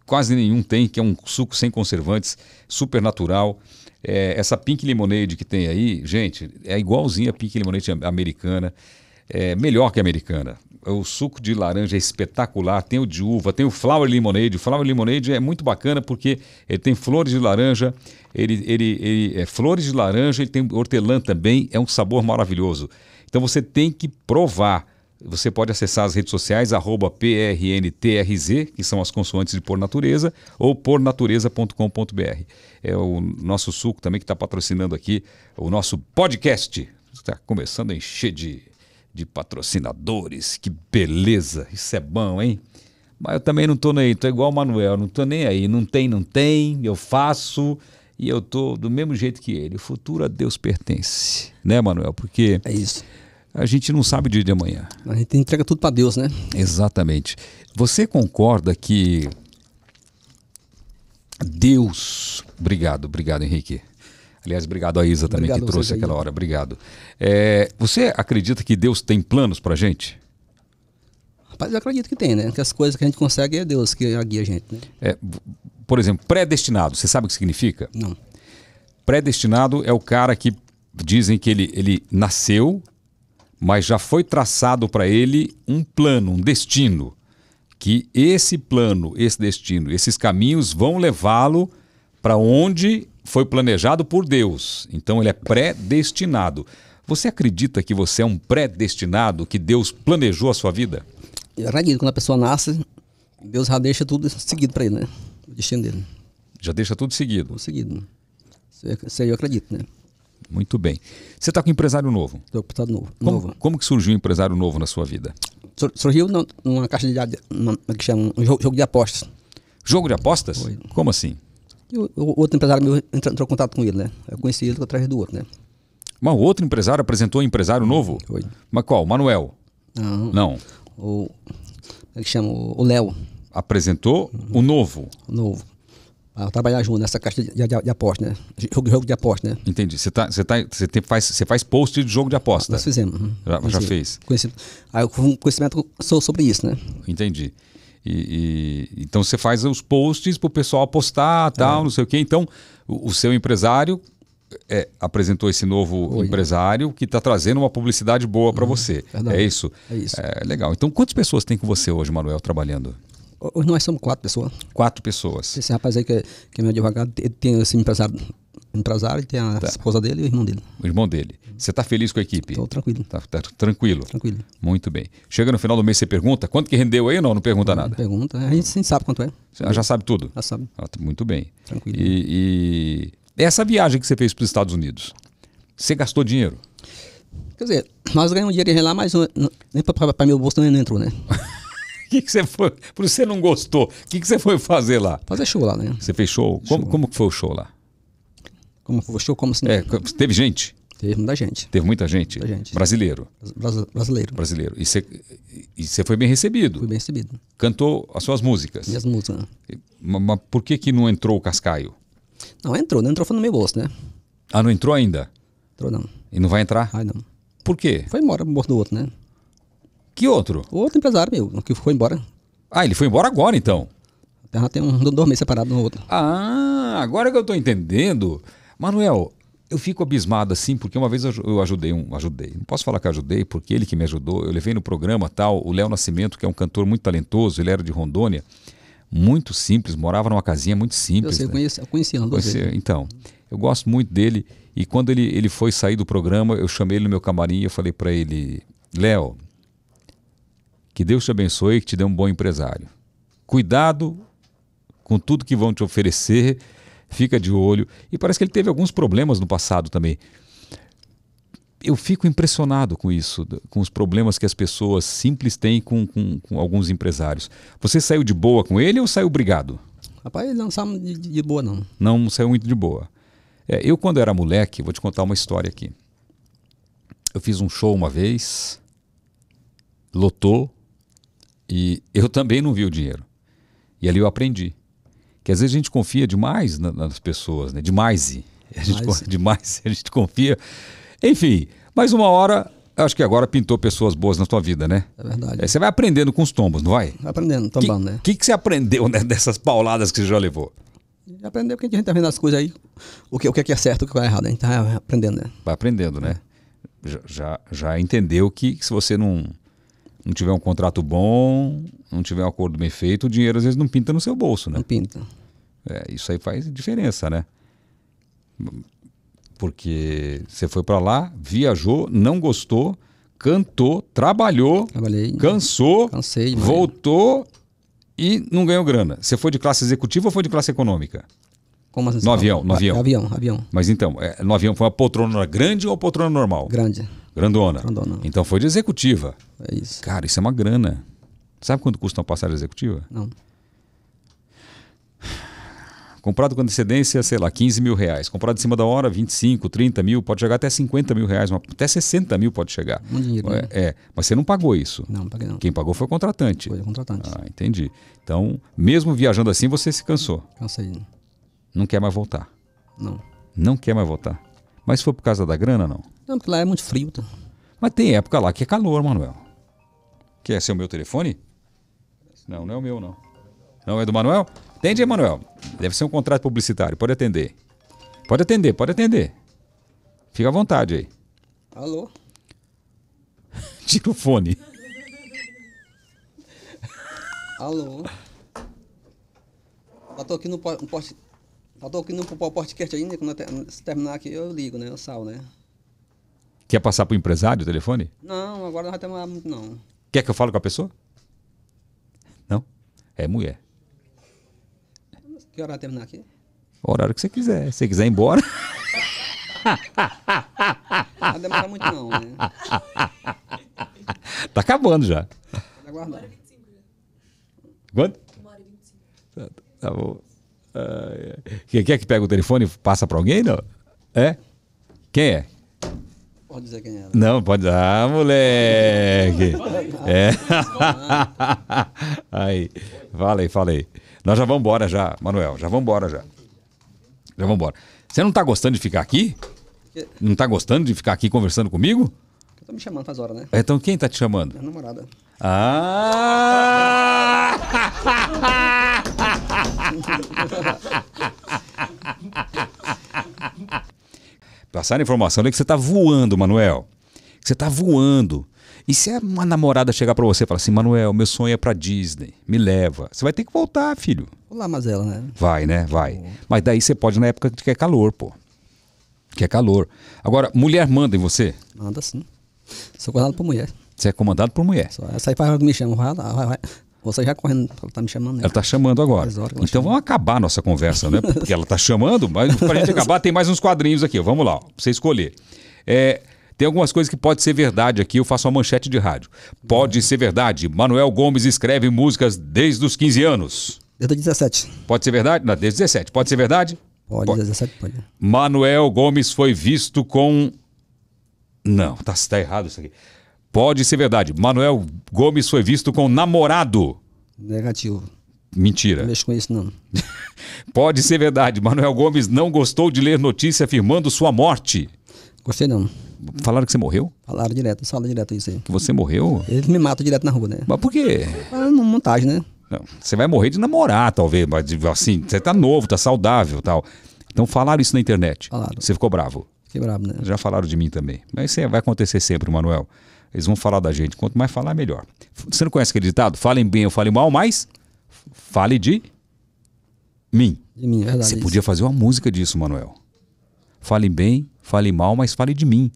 quase nenhum tem, que é um suco sem conservantes, super natural. É, essa pink lemonade que tem aí, gente, é igualzinha a pink lemonade americana. É melhor que a americana. É o suco de laranja é espetacular, tem o de uva, tem o flower lemonade. O flower lemonade é muito bacana porque ele tem flores de laranja, ele, ele, ele é flores de laranja, ele tem hortelã também, é um sabor maravilhoso. Então você tem que provar. Você pode acessar as redes sociais arroba PRNTRZ, que são as consoantes de Por Natureza, ou pornatureza.com.br. É o nosso suco também que está patrocinando aqui o nosso podcast. Está começando a encher de de patrocinadores. Que beleza, isso é bom, hein? Mas eu também não tô nem aí, tô igual o Manuel, não tô nem aí. Não tem, não tem, eu faço e eu tô do mesmo jeito que ele. O futuro a Deus pertence, né, Manuel? Porque é isso. A gente não sabe o dia de amanhã. A gente entrega tudo para Deus, né? Exatamente. Você concorda que Deus. Obrigado, obrigado, Henrique. Aliás, obrigado a Isa também obrigado que trouxe aquela hora. Obrigado. É, você acredita que Deus tem planos para gente? Rapaz, eu acredito que tem, né? Que as coisas que a gente consegue é Deus que guia a gente. Né? É, por exemplo, predestinado, você sabe o que significa? Não. Predestinado é o cara que dizem que ele, ele nasceu, mas já foi traçado para ele um plano, um destino. Que esse plano, esse destino, esses caminhos vão levá-lo para onde foi planejado por Deus, então ele é predestinado. Você acredita que você é um predestinado, que Deus planejou a sua vida? É eu acredito, quando a pessoa nasce, Deus já deixa tudo seguido para ele, né? O destino dele. Já deixa tudo seguido? Tudo seguido. Né? Isso aí eu acredito, né? Muito bem. Você está com um empresário novo? Estou com um novo. Como, novo. como que surgiu um empresário novo na sua vida? Sur, surgiu numa caixa de... Uma, é que chama, um jogo de apostas. Jogo de apostas? Foi. Como assim? E o, o outro empresário meu entrou, entrou, em contato com ele, né? Eu conheci ele através do outro, né? Mas o outro empresário apresentou um empresário novo? Oi. Mas qual? Manuel? Não. Não. O. Ele é chama o Léo. Apresentou uhum. o novo? O novo. Para trabalhar junto nessa caixa de, de, de aposta, né? Jogo, jogo de aposta, né? Entendi. Você tá, tá, faz, faz post de jogo de aposta? Nós fizemos. Uhum. Já, já, fez? Conheci, aí eu um conhecimento sobre isso, né? Entendi. E, e, então você faz os posts para o pessoal postar, tal, é. não sei o quê. Então o, o seu empresário é, apresentou esse novo Oi. empresário que está trazendo uma publicidade boa para uhum, você. É isso? É isso. É, legal. Então quantas pessoas tem com você hoje, Manuel, trabalhando? Hoje nós somos quatro pessoas. Quatro pessoas. Esse rapaz aí que, é, que é meu advogado, ele tem esse empresário empresário, tem a tá. esposa dele e o irmão dele. O irmão dele. Você está feliz com a equipe? Estou tranquilo. Tá, tá, tranquilo? Tranquilo. Muito bem. Chega no final do mês, você pergunta quanto que rendeu aí ou não? Não pergunta não, nada? Não pergunta. A gente sim sabe quanto é. Já, já sabe tudo? Já sabe. Ah, tá, muito bem. Tranquilo. E, e essa viagem que você fez para os Estados Unidos, você gastou dinheiro? Quer dizer, nós ganhamos dinheiro lá, mas nem para meu bolso não entrou, né? O que, que você foi? Por você não gostou, o que, que você foi fazer lá? Fazer show lá, né? Você fez show? show. Como, como que foi o show lá? Como show, como assim? É, teve gente? Teve muita gente. Teve muita gente? Muita gente. Brasileiro? Brasileiro. Brasileiro. Brasileiro. E você foi bem recebido? Fui bem recebido. Cantou as suas músicas? Minhas músicas. Mas, mas por que que não entrou o Cascaio? Não, entrou. Não entrou foi no meu bolso, né? Ah, não entrou ainda? Entrou não. E não vai entrar? Ah, não. Por quê? Foi embora, morto do outro, né? Que outro? O outro empresário meu, que foi embora. Ah, ele foi embora agora então? Já tem um, dormir separado no outro. Ah, agora que eu tô entendendo. Manuel, eu fico abismado assim, porque uma vez eu ajudei um. Ajudei. Não posso falar que ajudei, porque ele que me ajudou. Eu levei no programa tal o Léo Nascimento, que é um cantor muito talentoso, ele era de Rondônia, muito simples, morava numa casinha muito simples. Eu, né? eu conheci, eu conheci Então, eu gosto muito dele. E quando ele, ele foi sair do programa, eu chamei ele no meu camarim e eu falei para ele: Léo, que Deus te abençoe e que te dê um bom empresário. Cuidado com tudo que vão te oferecer fica de olho. E parece que ele teve alguns problemas no passado também. Eu fico impressionado com isso, com os problemas que as pessoas simples têm com, com, com alguns empresários. Você saiu de boa com ele ou saiu brigado? Rapaz, não saiu de, de boa, não. Não saiu muito de boa. É, eu, quando era moleque, vou te contar uma história aqui. Eu fiz um show uma vez, lotou, e eu também não vi o dinheiro. E ali eu aprendi que às vezes a gente confia demais na, nas pessoas, né? Demais. -e. A gente, demais, a gente confia. Enfim, mais uma hora, acho que agora pintou pessoas boas na sua vida, né? É verdade. É, você vai aprendendo com os tombos, não vai? Aprendendo, tombando, né? O que, que você aprendeu né, dessas pauladas que você já levou? Aprendeu que a gente tá vendo as coisas aí, o que, o que é, é certo, o que é errado. A gente tá aprendendo, né? Vai aprendendo, né? Já, já, já entendeu que, que se você não, não tiver um contrato bom, não tiver um acordo bem feito, o dinheiro às vezes não pinta no seu bolso, né? Não pinta. É, isso aí faz diferença, né? Porque você foi para lá, viajou, não gostou, cantou, trabalhou, Trabalhei, né? cansou, cansei, voltou e não ganhou grana. Você foi de classe executiva ou foi de classe econômica? Como assim? No avião, no avião. Avião, avião. Mas então, é, no avião foi uma poltrona grande ou poltrona normal? Grande. Grandona. Grandona. Então foi de executiva. É isso. Cara, isso é uma grana. Sabe quanto custa uma passagem executiva? Não. Comprado com antecedência, sei lá, 15 mil reais. Comprado em cima da hora, 25, 30 mil, pode chegar até 50 mil reais, até 60 mil pode chegar. Um dinheiro, é, né? é, mas você não pagou isso. Não, não paguei não. Quem pagou foi o contratante. Foi o contratante. Ah, entendi. Então, mesmo viajando assim, você se cansou. Cansei. Não quer mais voltar? Não. Não quer mais voltar? Mas foi por causa da grana, não? Não, porque lá é muito frio. Tá? Mas tem época lá que é calor, Manuel. Quer ser o meu telefone? Não, não é o meu, não. Não é do Manuel? Atende, Emanuel. Deve ser um contrato publicitário. Pode atender. Pode atender, pode atender. Fica à vontade aí. Alô? Tira o fone. Alô? Eu tô aqui no, um post, eu tô aqui no podcast ainda, quando eu se terminar aqui eu ligo, né? Eu sal, né? Quer passar pro empresário o telefone? Não, agora não vai ter mais muito não. Quer que eu fale com a pessoa? Não? É mulher. Que horário terminar aqui? O horário que você quiser. Se você quiser ir embora. Não demora muito, não, né? Tá acabando já. Tá aguardando. Quanto? Uma hora e vinte e cinco. Tá, tá bom. quem quer é que pega o telefone e passa pra alguém, não? É? Quem é? Pode dizer quem é. Né? Não, pode. dizer. Ah, moleque! É. Aí, fala aí, fala aí. Nós já vamos embora já, Manuel. Já vamos embora já. Já vamos embora. Você não tá gostando de ficar aqui? Não tá gostando de ficar aqui conversando comigo? Estou me chamando faz hora, né? Então quem tá te chamando? Minha é namorada. Ah! Passar a informação é que você tá voando, Manuel. Que você tá voando. E se uma namorada chegar para você e falar assim, Manuel, meu sonho é para Disney, me leva. Você vai ter que voltar, filho. Vou lá, mas ela, né? Vai, né? Vai. Mas daí você pode na época que é calor, pô. Que é calor. Agora, mulher manda em você? Manda sim. Sou comandado por mulher. Você é comandado por mulher. Só essa aí faz me chama. Vai lá, vai, vai. Você já correndo, ela tá me chamando. Né? Ela tá chamando agora. Horas, então chama. vamos acabar a nossa conversa, né? Porque ela tá chamando, mas pra gente acabar tem mais uns quadrinhos aqui. Vamos lá, ó, pra você escolher. É, tem algumas coisas que pode ser verdade aqui, eu faço uma manchete de rádio. Pode ser verdade. Manuel Gomes escreve músicas desde os 15 anos. Desde os 17. Pode ser verdade? Não, desde 17. Pode ser verdade? Pode, pode. 17 pode. Manuel Gomes foi visto com. Não, tá, tá errado isso aqui. Pode ser verdade. Manuel Gomes foi visto com namorado. Negativo. Mentira. Não mexo com isso, não. Pode ser verdade. Manuel Gomes não gostou de ler notícia afirmando sua morte. Gostei, não. Falaram que você morreu? Falaram direto, falaram direto isso aí. Que você morreu? Eles me matam direto na rua, né? Mas por quê? Ah, montagem, né? Não, você vai morrer de namorar, talvez, mas assim, você tá novo, tá saudável tal. Então falaram isso na internet. Falaram. Você ficou bravo. Fiquei bravo, né? Já falaram de mim também. Mas isso vai acontecer sempre, Manuel. Eles vão falar da gente. Quanto mais falar, melhor. Você não conhece aquele ditado? Falem bem ou falem mal, mas fale de mim. De mim, é verdade. Você podia fazer uma música disso, Manuel. Falem bem, falem mal, mas fale de mim.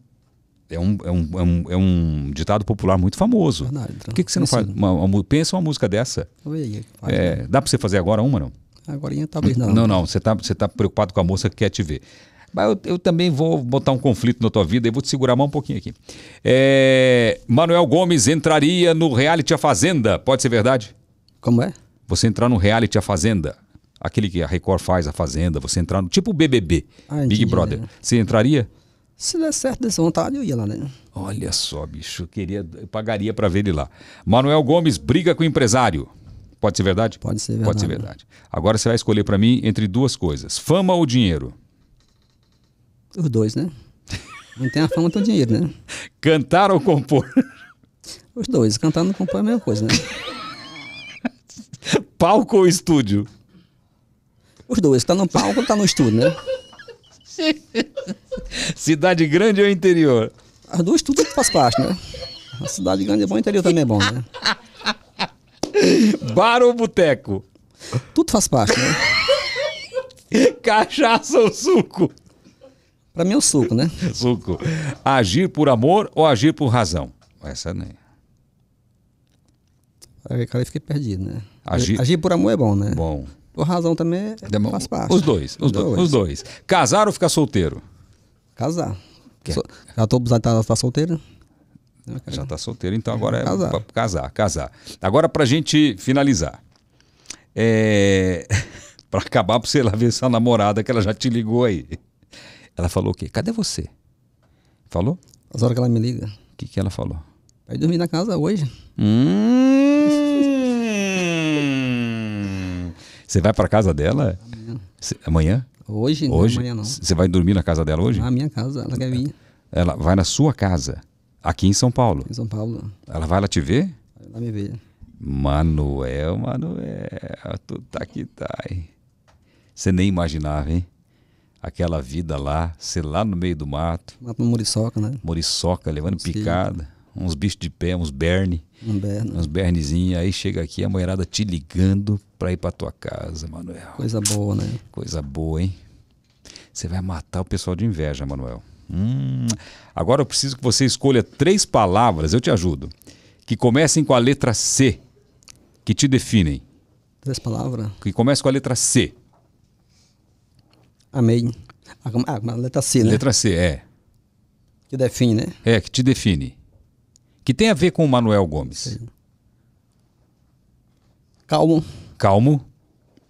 É um, é um, é um, é um ditado popular muito famoso. Verdade, então. Por que, que você não faz? Uma, uma, pensa uma música dessa. Oi, é, dá para você fazer agora uma, não? Agora talvez não. Não, não. Você está você tá preocupado com a moça que quer te ver. Mas eu, eu, também vou botar um conflito na tua vida e vou te segurar a mão um pouquinho aqui. É, Manuel Gomes entraria no reality A Fazenda. Pode ser verdade? Como é? Você entrar no reality A Fazenda. Aquele que a Record faz, A Fazenda. Você entrar no tipo BBB, ah, Big Brother. Né? Você entraria? Se der certo dessa vontade, eu ia lá, né? Olha só, bicho, eu queria, eu pagaria para ver ele lá. Manuel Gomes briga com o empresário. Pode ser verdade? Pode ser verdade. Pode ser verdade. Agora você vai escolher para mim entre duas coisas: fama ou dinheiro? Os dois, né? Não tem a fama, tem o dinheiro, né? Cantar ou compor? Os dois. Cantar não compor é a mesma coisa, né? palco ou estúdio? Os dois. Tá no palco ou tá no estúdio, né? Cidade grande ou interior? As duas tudo faz parte, né? A cidade grande é bom, o interior também é bom, né? Bar ou boteco? Tudo faz parte, né? Cachaça ou suco? Pra mim é o suco, né? Suco. Agir por amor ou agir por razão? Essa nem. Aí, cara, eu fiquei perdido, né? Agir... Agir por amor é bom, né? Bom. Por razão também é- Demo... faz parte. Os dois, os, dois. dois, Os dois. Casar ou ficar solteiro? Casar. Já tô abusado de estar tá solteiro? Já está solteiro, então agora é casar, casar. casar. Agora, para gente finalizar, é... para acabar, para você lá ver sua namorada que ela já te ligou aí. Ela falou o quê? Cadê você? Falou? As horas que ela me liga. O que, que ela falou? Vai dormir na casa hoje. Hum... Você vai para casa dela amanhã? amanhã? Hoje, hoje? Não, amanhã não. Você vai dormir na casa dela hoje? Na minha casa, ela quer vir. Ela vai na sua casa, aqui em São Paulo? Em São Paulo. Ela vai lá te ver? Ela me ver. Manuel, Manuel, tu tá que tá, hein? Você nem imaginava, hein? Aquela vida lá, sei lá no meio do mato. Mato no Muriçoca, né? Muriçoca, levando picada, uns bichos de pé, uns berne. Um berne. Uns bernezinhos. Aí chega aqui, a moerada te ligando para ir para tua casa, Manuel. Coisa boa, né? Coisa boa, hein? Você vai matar o pessoal de inveja, Manuel. Hum. Agora eu preciso que você escolha três palavras, eu te ajudo, que comecem com a letra C, que te definem. Três palavras? Que comecem com a letra C. Amém. Ah, ah é? letra C, né? Letra C, é. Que define, né? É, que te define. Que tem a ver com o Manuel Gomes. Calmo calmo,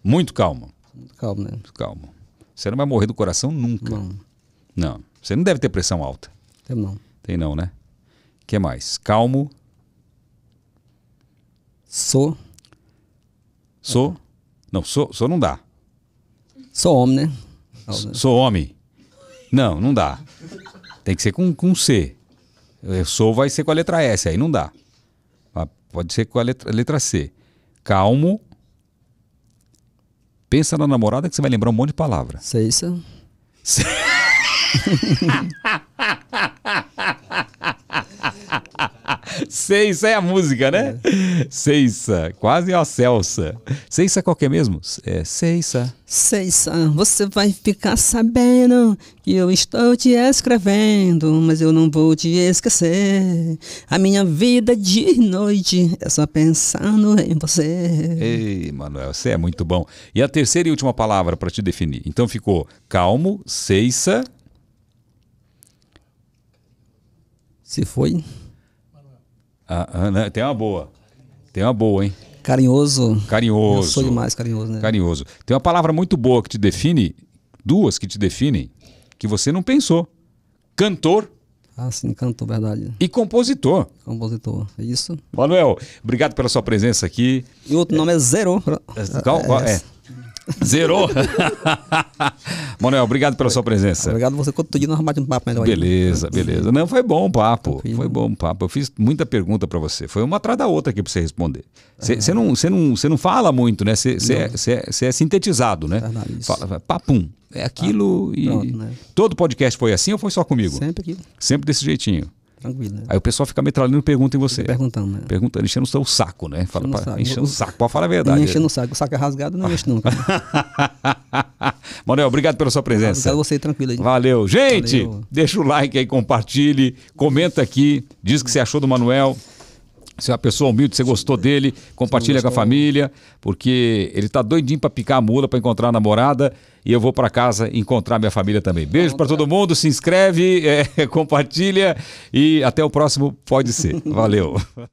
muito calmo. Muito calmo, né? Muito calmo. Você não vai morrer do coração nunca. Não. Não. Você não deve ter pressão alta. Tem não. Tem não, né? que mais? Calmo. Sou. Sou. Não, sou, sou não dá. Sou homem, né? sou homem. Não, não dá. Tem que ser com, com C. Eu é, sou vai ser com a letra S, aí não dá. Ah, pode ser com a letra, letra C. Calmo. Pensa na namorada que você vai lembrar um monte de palavra. Seissa. É Se... Seissa é a música, né? É. Seissa, quase a Celsa. Seissa é qualquer mesmo? É Seissa. Seissa, você vai ficar sabendo que eu estou te escrevendo, mas eu não vou te esquecer. A minha vida de noite é só pensando em você. Ei, Manuel, você é muito bom. E a terceira e última palavra para te definir. Então ficou calmo, Seissa. Se foi ah, ah né? tem uma boa. Tem uma boa, hein? Carinhoso. Carinhoso. Eu sou demais carinhoso, né? Carinhoso. Tem uma palavra muito boa que te define, duas que te definem, que você não pensou. Cantor. Ah, sim, cantor, verdade. E compositor. Compositor, é isso. Manuel, obrigado pela sua presença aqui. E outro nome é, é Zero. Qual, qual, é. é? é Zerou? Manuel, obrigado pela sua presença. Obrigado você. Quanto dia nós batemos um papo melhor. Né? Beleza, aí. beleza. Não, foi bom o papo. Foi bom o papo. Eu fiz muita pergunta para você. Foi uma atrás da outra aqui para você responder. Você é. não, não, não fala muito, né? Você é, é, é sintetizado, né? É fala, papum. É aquilo ah, e. Pronto, né? Todo podcast foi assim ou foi só comigo? Sempre aqui. Sempre desse jeitinho. Tranquilo. Né? Aí o pessoal fica metralhando pergunta em você. perguntando, né? Perguntando, enchendo o seu saco, né? Fala enchendo, pra, saco. enchendo o saco, pode falar a verdade. Né? Enchendo o saco, o saco é rasgado, não enche nunca. Né? Manuel, obrigado pela sua presença. Obrigado a você, tranquilo. Aí. Valeu. Gente, Valeu. deixa o like aí, compartilhe, comenta aqui, diz o que você achou do Manuel. Se é uma pessoa humilde, você gostou dele, compartilha com a família, porque ele tá doidinho para picar a mula, para encontrar a namorada e eu vou para casa encontrar minha família também. Beijo para todo né? mundo, se inscreve, é, compartilha e até o próximo Pode Ser. Valeu.